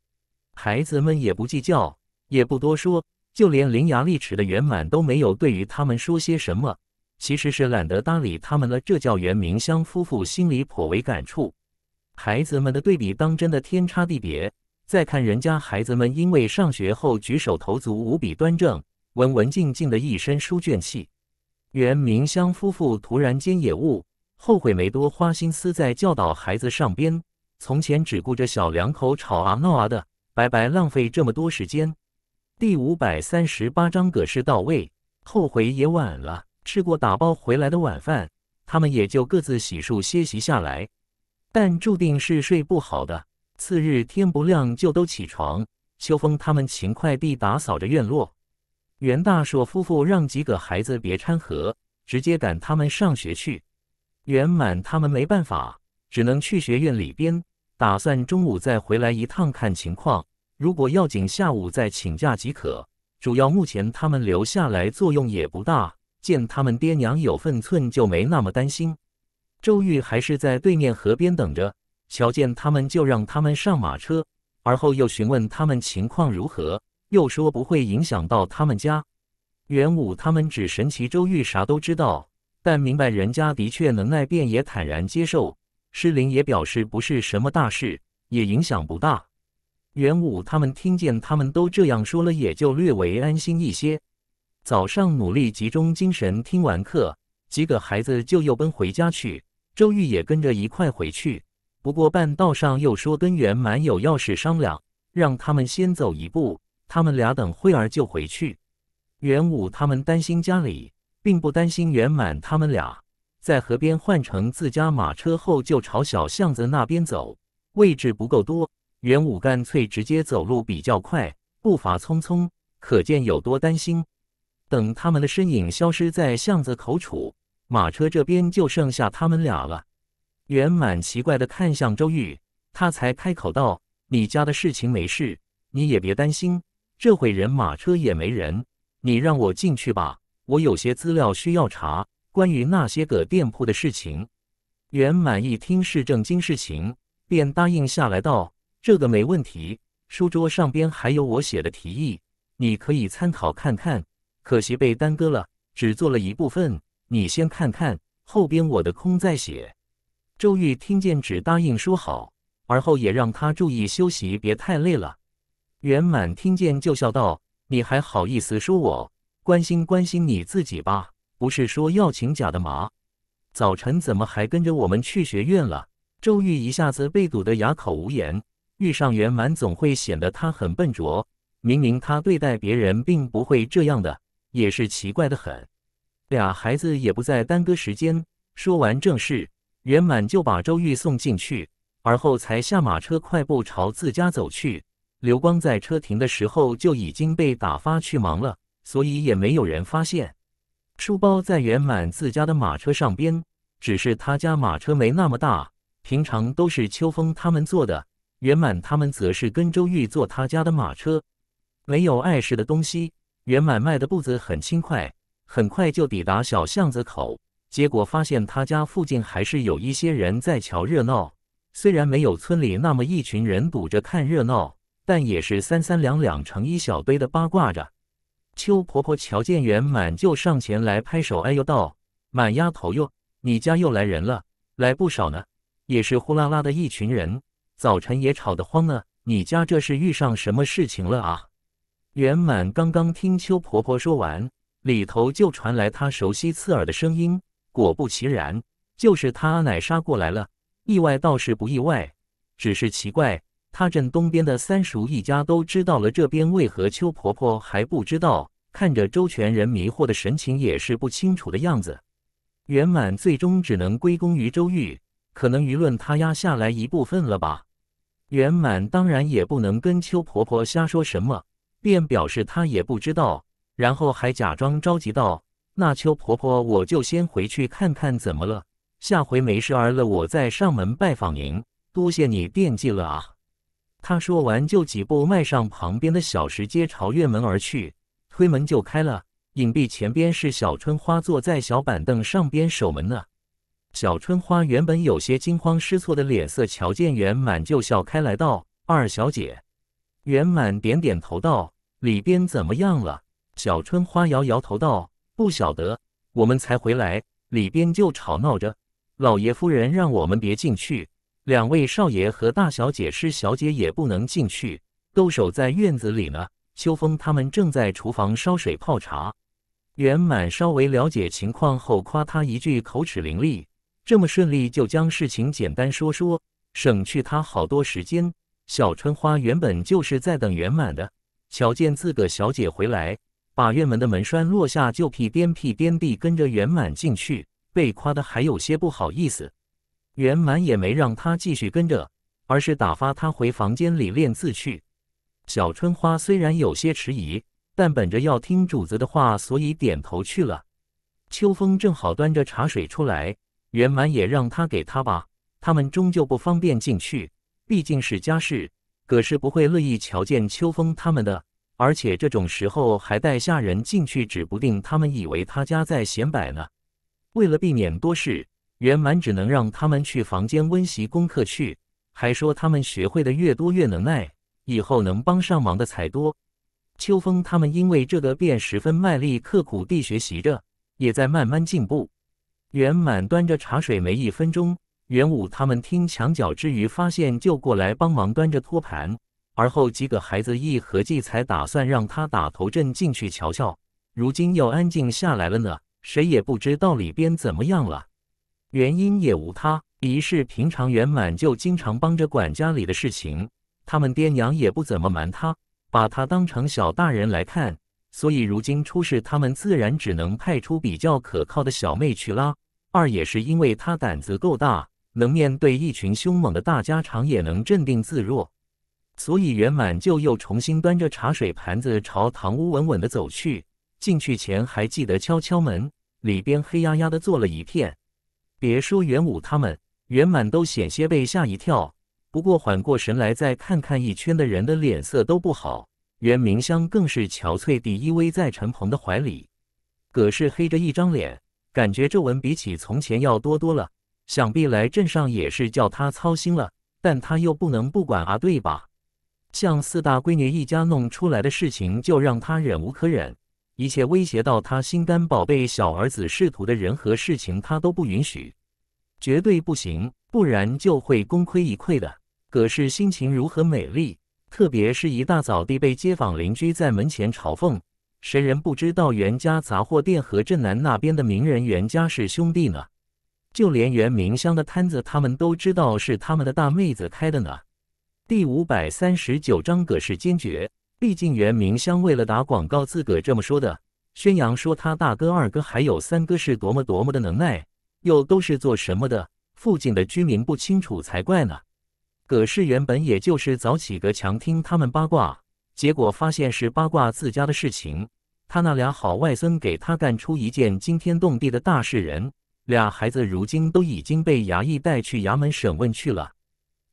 孩子们也不计较，也不多说，就连伶牙俐齿的袁满都没有对于他们说些什么，其实是懒得搭理他们了。这叫袁明香夫妇心里颇为感触，孩子们的对比，当真的天差地别。再看人家孩子们，因为上学后举手投足无比端正，文文静静的一身书卷气。袁明香夫妇突然间也悟，后悔没多花心思在教导孩子上边。从前只顾着小两口吵啊闹啊的，白白浪费这么多时间。第五百三十八章格式到位，后悔也晚了。吃过打包回来的晚饭，他们也就各自洗漱歇息下来，但注定是睡不好的。次日天不亮就都起床，秋风他们勤快地打扫着院落。袁大硕夫妇让几个孩子别掺和，直接赶他们上学去。圆满他们没办法，只能去学院里边，打算中午再回来一趟看情况。如果要紧，下午再请假即可。主要目前他们留下来作用也不大，见他们爹娘有分寸，就没那么担心。周玉还是在对面河边等着。瞧见他们，就让他们上马车，而后又询问他们情况如何，又说不会影响到他们家。元武他们只神奇周玉啥都知道，但明白人家的确能耐，便也坦然接受。施琳也表示不是什么大事，也影响不大。元武他们听见他们都这样说了，也就略为安心一些。早上努力集中精神听完课，几个孩子就又奔回家去，周玉也跟着一块回去。不过半道上又说跟圆满有要事商量，让他们先走一步，他们俩等会儿就回去。元武他们担心家里，并不担心圆满他们俩。在河边换成自家马车后，就朝小巷子那边走。位置不够多，元武干脆直接走路比较快，步伐匆匆，可见有多担心。等他们的身影消失在巷子口处，马车这边就剩下他们俩了。圆满奇怪的看向周玉，他才开口道：“你家的事情没事，你也别担心。这会人马车也没人，你让我进去吧。我有些资料需要查，关于那些个店铺的事情。”圆满一听是正经事情，便答应下来道：“这个没问题。书桌上边还有我写的提议，你可以参考看看。可惜被耽搁了，只做了一部分。你先看看，后边我的空再写。”周玉听见，只答应说好，而后也让他注意休息，别太累了。圆满听见就笑道：“你还好意思说我？关心关心你自己吧！不是说要请假的吗？早晨怎么还跟着我们去学院了？”周玉一下子被堵得哑口无言。遇上圆满，总会显得他很笨拙。明明他对待别人并不会这样的，也是奇怪的很。俩孩子也不再耽搁时间，说完正事。圆满就把周玉送进去，而后才下马车，快步朝自家走去。刘光在车停的时候就已经被打发去忙了，所以也没有人发现。书包在圆满自家的马车上边，只是他家马车没那么大，平常都是秋风他们坐的。圆满他们则是跟周玉坐他家的马车，没有碍事的东西。圆满迈的步子很轻快，很快就抵达小巷子口。结果发现，他家附近还是有一些人在瞧热闹。虽然没有村里那么一群人堵着看热闹，但也是三三两两，成一小堆的八卦着。邱婆婆瞧见圆满，就上前来拍手，哎呦道：“满丫头哟，你家又来人了，来不少呢，也是呼啦啦的一群人。早晨也吵得慌呢，你家这是遇上什么事情了啊？”圆满刚刚听邱婆婆说完，里头就传来她熟悉刺耳的声音。果不其然，就是他奶杀过来了。意外倒是不意外，只是奇怪，他镇东边的三叔一家都知道了，这边为何邱婆婆还不知道？看着周全人迷惑的神情，也是不清楚的样子。圆满最终只能归功于周玉，可能舆论他压下来一部分了吧。圆满当然也不能跟邱婆婆瞎说什么，便表示他也不知道，然后还假装着急道。那秋婆婆，我就先回去看看怎么了。下回没事了，我再上门拜访您。多谢你惦记了啊！她说完就几步迈上旁边的小石阶，朝院门而去。推门就开了，隐蔽前边是小春花坐在小板凳上边守门呢。小春花原本有些惊慌失措的脸色，瞧见袁满就笑开来道：“二小姐。”袁满点点头道：“里边怎么样了？”小春花摇摇头道。不晓得，我们才回来，里边就吵闹着。老爷夫人让我们别进去，两位少爷和大小姐、师小姐也不能进去，都守在院子里呢。秋风他们正在厨房烧水泡茶。圆满稍微了解情况后，夸他一句口齿伶俐，这么顺利就将事情简单说说，省去他好多时间。小春花原本就是在等圆满的，瞧见自个小姐回来。把院门的门栓落下，就屁颠屁颠地跟着圆满进去，被夸的还有些不好意思。圆满也没让他继续跟着，而是打发他回房间里练字去。小春花虽然有些迟疑，但本着要听主子的话，所以点头去了。秋风正好端着茶水出来，圆满也让他给他吧，他们终究不方便进去，毕竟是家事，葛是不会乐意瞧见秋风他们的。而且这种时候还带下人进去，指不定他们以为他家在显摆呢。为了避免多事，圆满只能让他们去房间温习功课去，还说他们学会的越多越能耐，以后能帮上忙的才多。秋风他们因为这个便十分卖力刻苦地学习着，也在慢慢进步。圆满端着茶水没一分钟，元武他们听墙角之余，发现就过来帮忙端着托盘。而后几个孩子一合计，才打算让他打头阵进去瞧瞧。如今又安静下来了呢，谁也不知道里边怎么样了。原因也无他，一是平常圆满就经常帮着管家里的事情，他们爹娘也不怎么瞒他，把他当成小大人来看，所以如今出事，他们自然只能派出比较可靠的小妹去拉。二也是因为他胆子够大，能面对一群凶猛的大家长，也能镇定自若。所以圆满就又重新端着茶水盘子朝堂屋稳稳地走去，进去前还记得敲敲门。里边黑压压的坐了一片，别说元武他们，圆满都险些被吓一跳。不过缓过神来再看看一圈的人的脸色都不好，元明香更是憔悴地依偎在陈鹏的怀里，葛氏黑着一张脸，感觉皱纹比起从前要多多了，想必来镇上也是叫他操心了，但他又不能不管啊，对吧？像四大闺女一家弄出来的事情，就让他忍无可忍。一切威胁到他心肝宝贝小儿子仕途的人和事情，他都不允许，绝对不行，不然就会功亏一篑的。葛氏心情如何美丽？特别是一大早地被街坊邻居在门前嘲讽，谁人不知道袁家杂货店和镇南那边的名人袁家是兄弟呢？就连袁明香的摊子，他们都知道是他们的大妹子开的呢。第五百三十九章，葛氏坚决。毕竟袁明香为了打广告，自个这么说的。宣扬说他大哥、二哥还有三哥是多么多么的能耐，又都是做什么的？附近的居民不清楚才怪呢。葛氏原本也就是早起个强听他们八卦，结果发现是八卦自家的事情。他那俩好外孙给他干出一件惊天动地的大事，人俩孩子如今都已经被衙役带去衙门审问去了。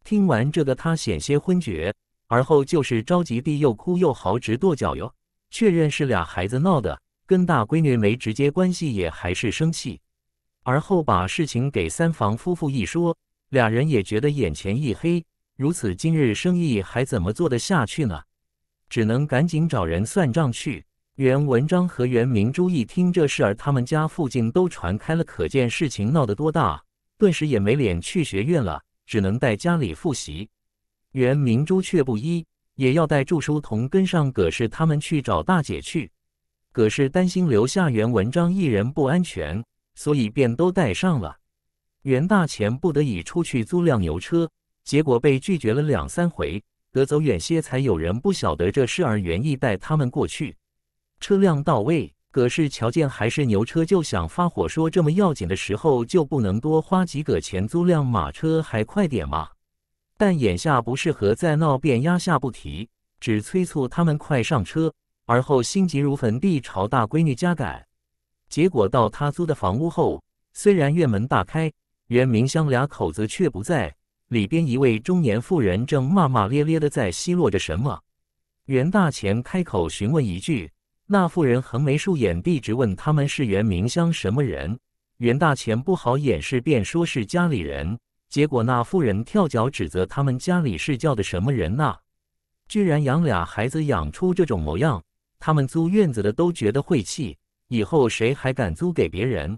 听完这个，他险些昏厥，而后就是着急地又哭又嚎，直跺脚哟。确认是俩孩子闹的，跟大闺女没直接关系，也还是生气。而后把事情给三房夫妇一说，俩人也觉得眼前一黑，如此今日生意还怎么做得下去呢？只能赶紧找人算账去。袁文章和袁明珠一听这事儿，他们家附近都传开了，可见事情闹得多大，顿时也没脸去学院了。只能待家里复习，袁明珠却不依，也要带祝书童跟上葛氏他们去找大姐去。葛氏担心留下袁文章一人不安全，所以便都带上了。袁大钱不得已出去租辆牛车，结果被拒绝了两三回，得走远些才有人不晓得这事儿，原意带他们过去。车辆到位。可是瞧见还是牛车，就想发火，说这么要紧的时候就不能多花几个钱租辆马车还快点吗？但眼下不适合再闹，便压下不提，只催促他们快上车，而后心急如焚地朝大闺女家赶。结果到他租的房屋后，虽然院门大开，袁明香俩口子却不在里边，一位中年妇人正骂骂咧咧的在奚落着什么。袁大钱开口询问一句。那妇人横眉竖眼，一直问他们是袁明香什么人。袁大钱不好掩饰，便说是家里人。结果那妇人跳脚指责他们家里是叫的什么人呐！居然养俩孩子养出这种模样，他们租院子的都觉得晦气，以后谁还敢租给别人？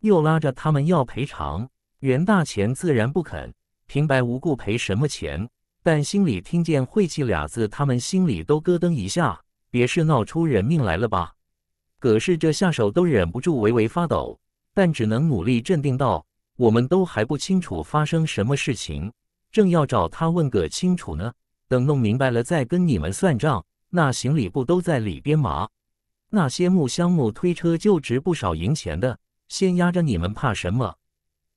又拉着他们要赔偿。袁大钱自然不肯，平白无故赔什么钱？但心里听见“晦气”俩字，他们心里都咯噔一下。别是闹出人命来了吧？葛氏这下手都忍不住微微发抖，但只能努力镇定道：“我们都还不清楚发生什么事情，正要找他问个清楚呢。等弄明白了再跟你们算账。那行李不都在里边吗？那些木箱、木推车就值不少银钱的，先压着你们怕什么？”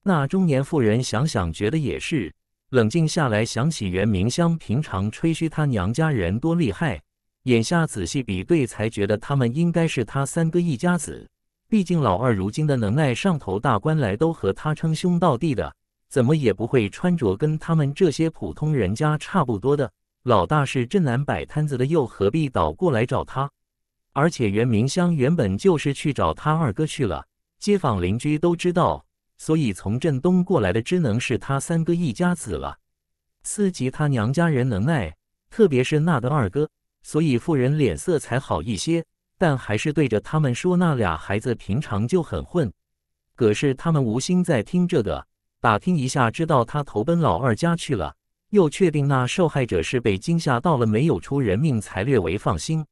那中年妇人想想觉得也是，冷静下来想起袁明香平常吹嘘他娘家人多厉害。眼下仔细比对，才觉得他们应该是他三哥一家子。毕竟老二如今的能耐，上头大官来都和他称兄道弟的，怎么也不会穿着跟他们这些普通人家差不多的。老大是镇南摆摊子的，又何必倒过来找他？而且袁明香原本就是去找他二哥去了，街坊邻居都知道，所以从镇东过来的只能是他三哥一家子了。刺激他娘家人能耐，特别是那个二哥。所以妇人脸色才好一些，但还是对着他们说：“那俩孩子平常就很混。”葛氏他们无心在听这个，打听一下，知道他投奔老二家去了，又确定那受害者是被惊吓到了，没有出人命，才略为放心。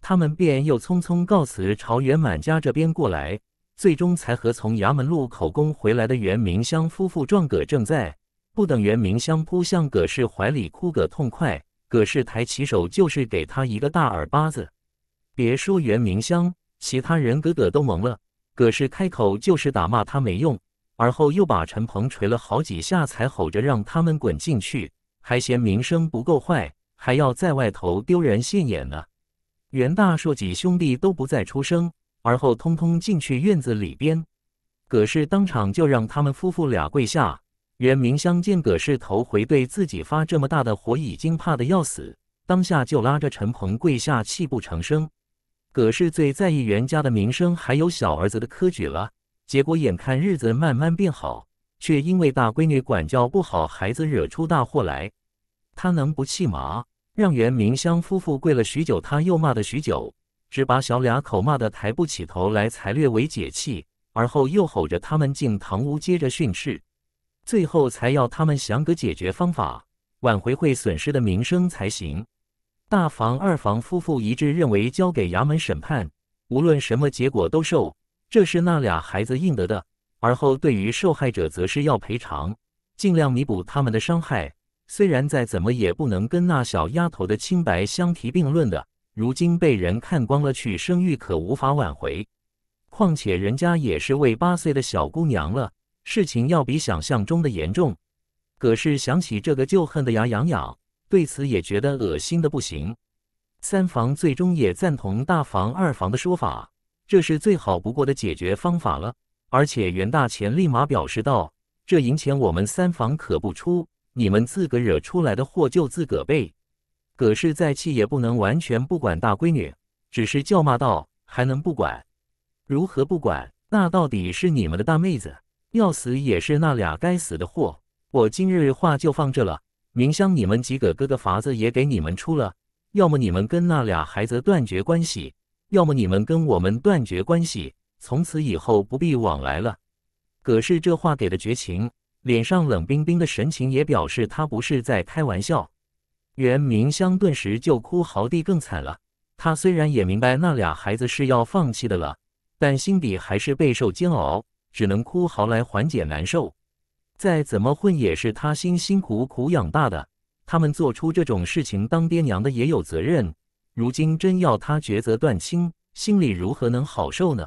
他们便又匆匆告辞，朝袁满家这边过来，最终才和从衙门路口供回来的袁明香夫妇撞个正，在不等袁明香扑向葛氏怀里哭个痛快。葛氏抬起手，就是给他一个大耳巴子。别说袁明香，其他人个个都懵了。葛氏开口就是打骂他没用，而后又把陈鹏捶了好几下，才吼着让他们滚进去，还嫌名声不够坏，还要在外头丢人现眼呢。袁大硕几兄弟都不再出声，而后通通进去院子里边。葛氏当场就让他们夫妇俩跪下。袁明香见葛氏头回对自己发这么大的火，已经怕得要死，当下就拉着陈鹏跪下，泣不成声。葛氏最在意袁家的名声，还有小儿子的科举了。结果眼看日子慢慢变好，却因为大闺女管教不好孩子惹出大祸来，他能不气吗？让袁明香夫妇跪了许久，他又骂了许久，只把小俩口骂得抬不起头来，才略微解气。而后又吼着他们进堂屋，接着训斥。最后才要他们想个解决方法，挽回会损失的名声才行。大房、二房夫妇一致认为，交给衙门审判，无论什么结果都受，这是那俩孩子应得的。而后，对于受害者，则是要赔偿，尽量弥补他们的伤害。虽然再怎么也不能跟那小丫头的清白相提并论的，如今被人看光了，去声誉可无法挽回。况且人家也是位八岁的小姑娘了。事情要比想象中的严重，葛氏想起这个就恨得牙痒痒，对此也觉得恶心的不行。三房最终也赞同大房、二房的说法，这是最好不过的解决方法了。而且袁大钱立马表示道：“这银钱我们三房可不出，你们自个惹出来的祸就自个背。”葛氏再气也不能完全不管大闺女，只是叫骂道：“还能不管？如何不管？那到底是你们的大妹子。”要死也是那俩该死的货！我今日话就放这了。明香，你们几个哥的法子也给你们出了，要么你们跟那俩孩子断绝关系，要么你们跟我们断绝关系，从此以后不必往来了。葛氏这话给的绝情，脸上冷冰冰的神情也表示他不是在开玩笑。袁明香顿时就哭嚎地更惨了。他虽然也明白那俩孩子是要放弃的了，但心底还是备受煎熬。只能哭嚎来缓解难受，再怎么混也是他辛辛苦苦养大的，他们做出这种事情，当爹娘的也有责任。如今真要他抉择断亲，心里如何能好受呢？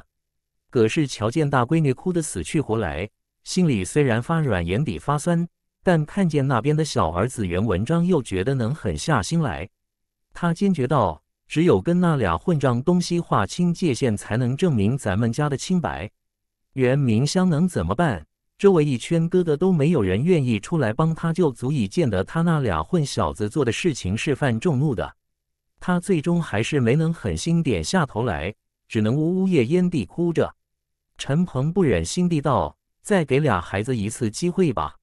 葛氏瞧见大闺女哭得死去活来，心里虽然发软，眼底发酸，但看见那边的小儿子袁文章，又觉得能狠下心来。他坚决道：“只有跟那俩混账东西划清界限，才能证明咱们家的清白。”袁明香能怎么办？周围一圈哥哥都没有人愿意出来帮他，就足以见得他那俩混小子做的事情是犯众怒的。他最终还是没能狠心点下头来，只能呜呜咽咽地哭着。陈鹏不忍心地道：“再给俩孩子一次机会吧，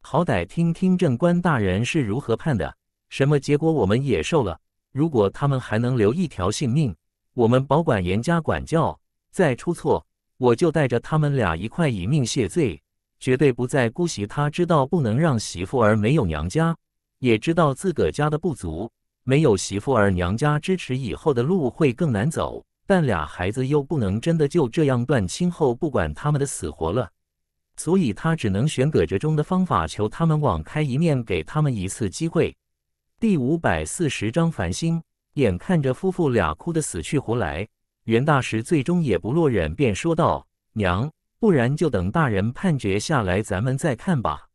好歹听听正官大人是如何判的。什么结果我们也受了。如果他们还能留一条性命，我们保管严加管教。再出错。”我就带着他们俩一块以命谢罪，绝对不再姑息。他知道不能让媳妇儿没有娘家，也知道自个家的不足，没有媳妇儿娘家支持，以后的路会更难走。但俩孩子又不能真的就这样断亲后不管他们的死活了，所以他只能选葛哲中的方法，求他们网开一面，给他们一次机会。第五百四十章繁星，眼看着夫妇俩哭得死去活来。袁大石最终也不落忍，便说道：“娘，不然就等大人判决下来，咱们再看吧。”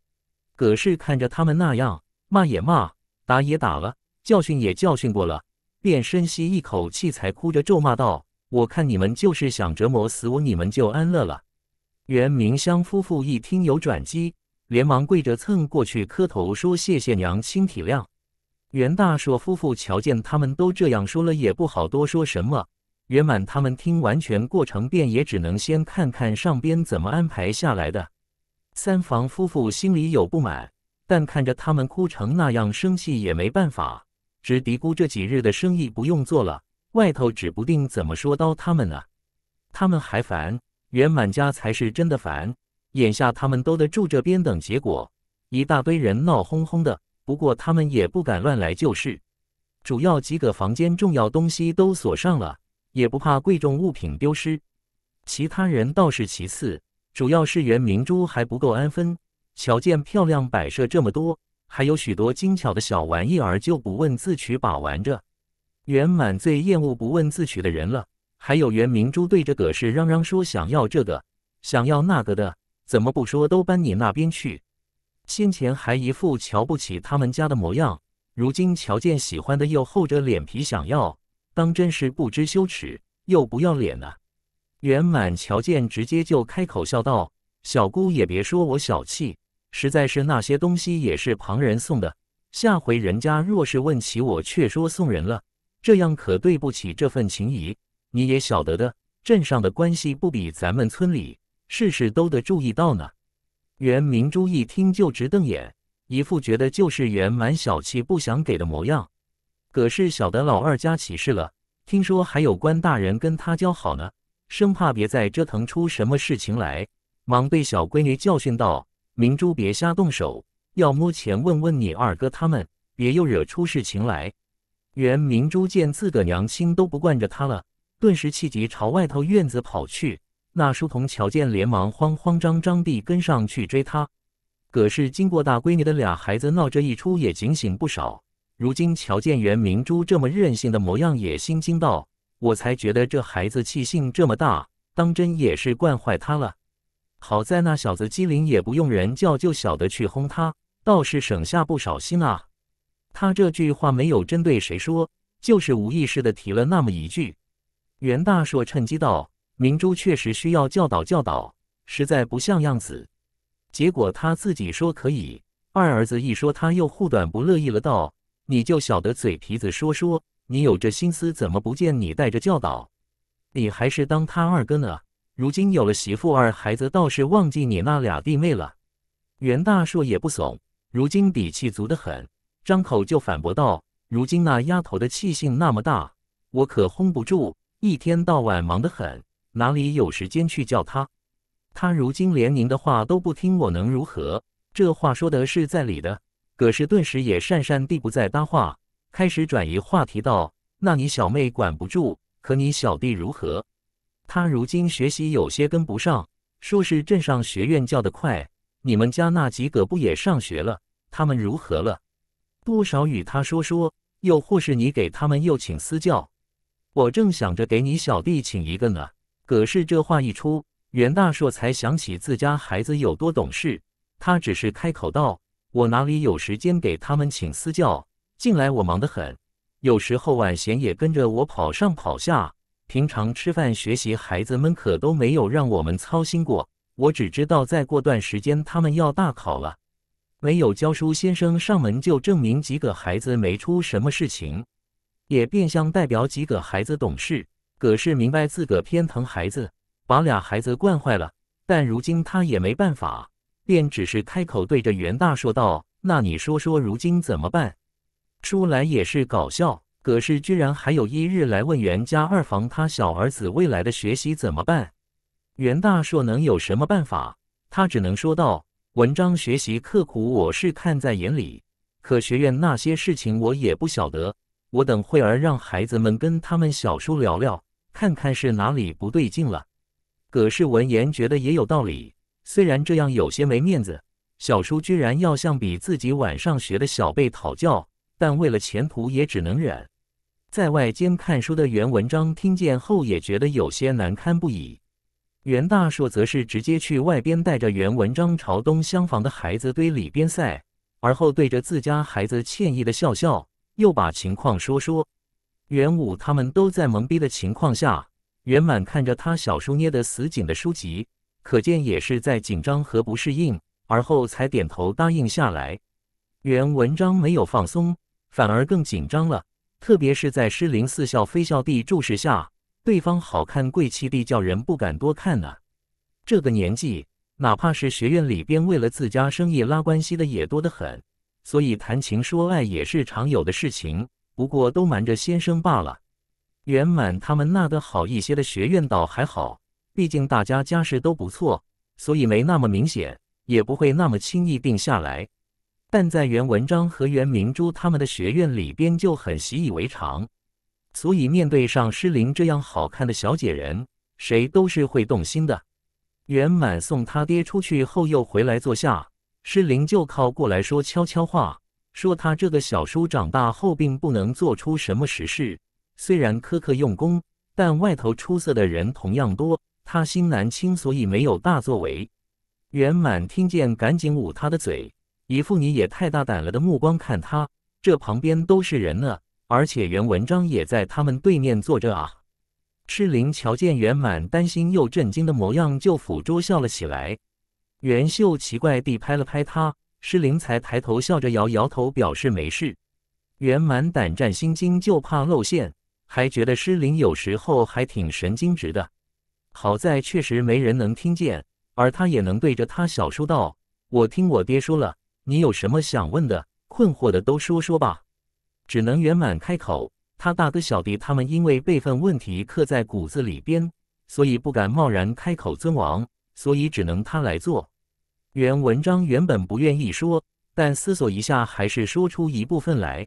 葛氏看着他们那样骂也骂，打也打了，教训也教训过了，便深吸一口气，才哭着咒骂道：“我看你们就是想折磨死我，你们就安乐了。”袁明香夫妇一听有转机，连忙跪着蹭过去磕头，说：“谢谢娘亲体谅。”袁大硕夫妇瞧见他们都这样说了，也不好多说什么。圆满，他们听完全过程，便也只能先看看上边怎么安排下来的。三房夫妇心里有不满，但看着他们哭成那样，生气也没办法，只嘀咕这几日的生意不用做了，外头指不定怎么说叨他们呢。他们还烦，圆满家才是真的烦。眼下他们都得住这边等结果，一大堆人闹哄哄的，不过他们也不敢乱来，就是主要几个房间重要东西都锁上了。也不怕贵重物品丢失，其他人倒是其次，主要是袁明珠还不够安分。瞧见漂亮摆设这么多，还有许多精巧的小玩意儿，就不问自取把玩着。袁满最厌恶不问自取的人了。还有袁明珠对着葛氏嚷嚷说：“想要这个，想要那个的，怎么不说都搬你那边去？”先前还一副瞧不起他们家的模样，如今瞧见喜欢的，又厚着脸皮想要。当真是不知羞耻又不要脸呢。圆满瞧见，直接就开口笑道：“小姑也别说我小气，实在是那些东西也是旁人送的。下回人家若是问起我，却说送人了，这样可对不起这份情谊。你也晓得的，镇上的关系不比咱们村里，事事都得注意到呢。”袁明珠一听就直瞪眼，一副觉得就是圆满小气不想给的模样。葛氏晓得老二家起事了，听说还有官大人跟他交好呢，生怕别再折腾出什么事情来，忙被小闺女教训道：“明珠，别瞎动手，要摸钱问问你二哥他们，别又惹出事情来。”原明珠见自个娘亲都不惯着他了，顿时气急，朝外头院子跑去。那书童瞧见，连忙慌慌张张地跟上去追他。葛氏经过大闺女的俩孩子闹这一出，也警醒不少。如今瞧见袁明珠这么任性的模样，也心惊道：“我才觉得这孩子气性这么大，当真也是惯坏他了。好在那小子机灵，也不用人叫就晓得去哄他，倒是省下不少心啊。”他这句话没有针对谁说，就是无意识的提了那么一句。袁大硕趁机道：“明珠确实需要教导教导，实在不像样子。”结果他自己说可以，二儿子一说他又护短不乐意了，道。你就晓得嘴皮子说说，你有这心思怎么不见你带着教导？你还是当他二哥呢。如今有了媳妇儿孩子，倒是忘记你那俩弟妹了。袁大硕也不怂，如今底气足得很，张口就反驳道：“如今那丫头的气性那么大，我可哄不住。一天到晚忙得很，哪里有时间去叫她？她如今连您的话都不听，我能如何？这话说的是在理的。”葛氏顿时也讪讪地不再搭话，开始转移话题道：“那你小妹管不住，可你小弟如何？他如今学习有些跟不上，说是镇上学院教的快。你们家那几个不也上学了？他们如何了？多少与他说说，又或是你给他们又请私教？我正想着给你小弟请一个呢。”葛氏这话一出，袁大硕才想起自家孩子有多懂事，他只是开口道。我哪里有时间给他们请私教？近来我忙得很，有时候晚贤也跟着我跑上跑下。平常吃饭、学习，孩子们可都没有让我们操心过。我只知道再过段时间他们要大考了，没有教书先生上门，就证明几个孩子没出什么事情，也变相代表几个孩子懂事。葛是明白自个偏疼孩子，把俩孩子惯坏了，但如今他也没办法。便只是开口对着袁大说道：“那你说说，如今怎么办？”说来也是搞笑，葛氏居然还有一日来问袁家二房他小儿子未来的学习怎么办。袁大硕能有什么办法？他只能说道：“文章学习刻苦，我是看在眼里，可学院那些事情我也不晓得。我等会儿让孩子们跟他们小叔聊聊，看看是哪里不对劲了。”葛氏闻言觉得也有道理。虽然这样有些没面子，小叔居然要向比自己晚上学的小辈讨教，但为了前途也只能忍。在外间看书的袁文章听见后也觉得有些难堪不已。袁大硕则是直接去外边带着袁文章朝东厢房的孩子堆里边塞，而后对着自家孩子歉意的笑笑，又把情况说说。袁武他们都在懵逼的情况下，袁满看着他小叔捏的死紧的书籍。可见也是在紧张和不适应，而后才点头答应下来。袁文章没有放松，反而更紧张了。特别是在诗灵似笑非笑地注视下，对方好看贵气地叫人不敢多看呢。这个年纪，哪怕是学院里边为了自家生意拉关系的也多得很，所以谈情说爱也是常有的事情。不过都瞒着先生罢了。圆满他们那个好一些的学院倒还好。毕竟大家家世都不错，所以没那么明显，也不会那么轻易定下来。但在袁文章和袁明珠他们的学院里边就很习以为常，所以面对上诗灵这样好看的小姐人，谁都是会动心的。袁满送他爹出去后又回来坐下，诗灵就靠过来说悄悄话，说他这个小叔长大后并不能做出什么实事，虽然苛刻用功，但外头出色的人同样多。他心难清，所以没有大作为。圆满听见，赶紧捂他的嘴，一副你也太大胆了的目光看他。这旁边都是人呢，而且袁文章也在他们对面坐着啊。施灵瞧见圆满担心又震惊的模样，就抚桌笑了起来。袁秀奇怪地拍了拍他，施灵才抬头笑着摇摇头，表示没事。圆满胆战心惊，就怕露馅，还觉得施灵有时候还挺神经质的。好在确实没人能听见，而他也能对着他小叔道：“我听我爹说了，你有什么想问的、困惑的都说说吧。”只能圆满开口。他大哥、小弟他们因为辈分问题刻在骨子里边，所以不敢贸然开口尊王，所以只能他来做。袁文章原本不愿意说，但思索一下，还是说出一部分来。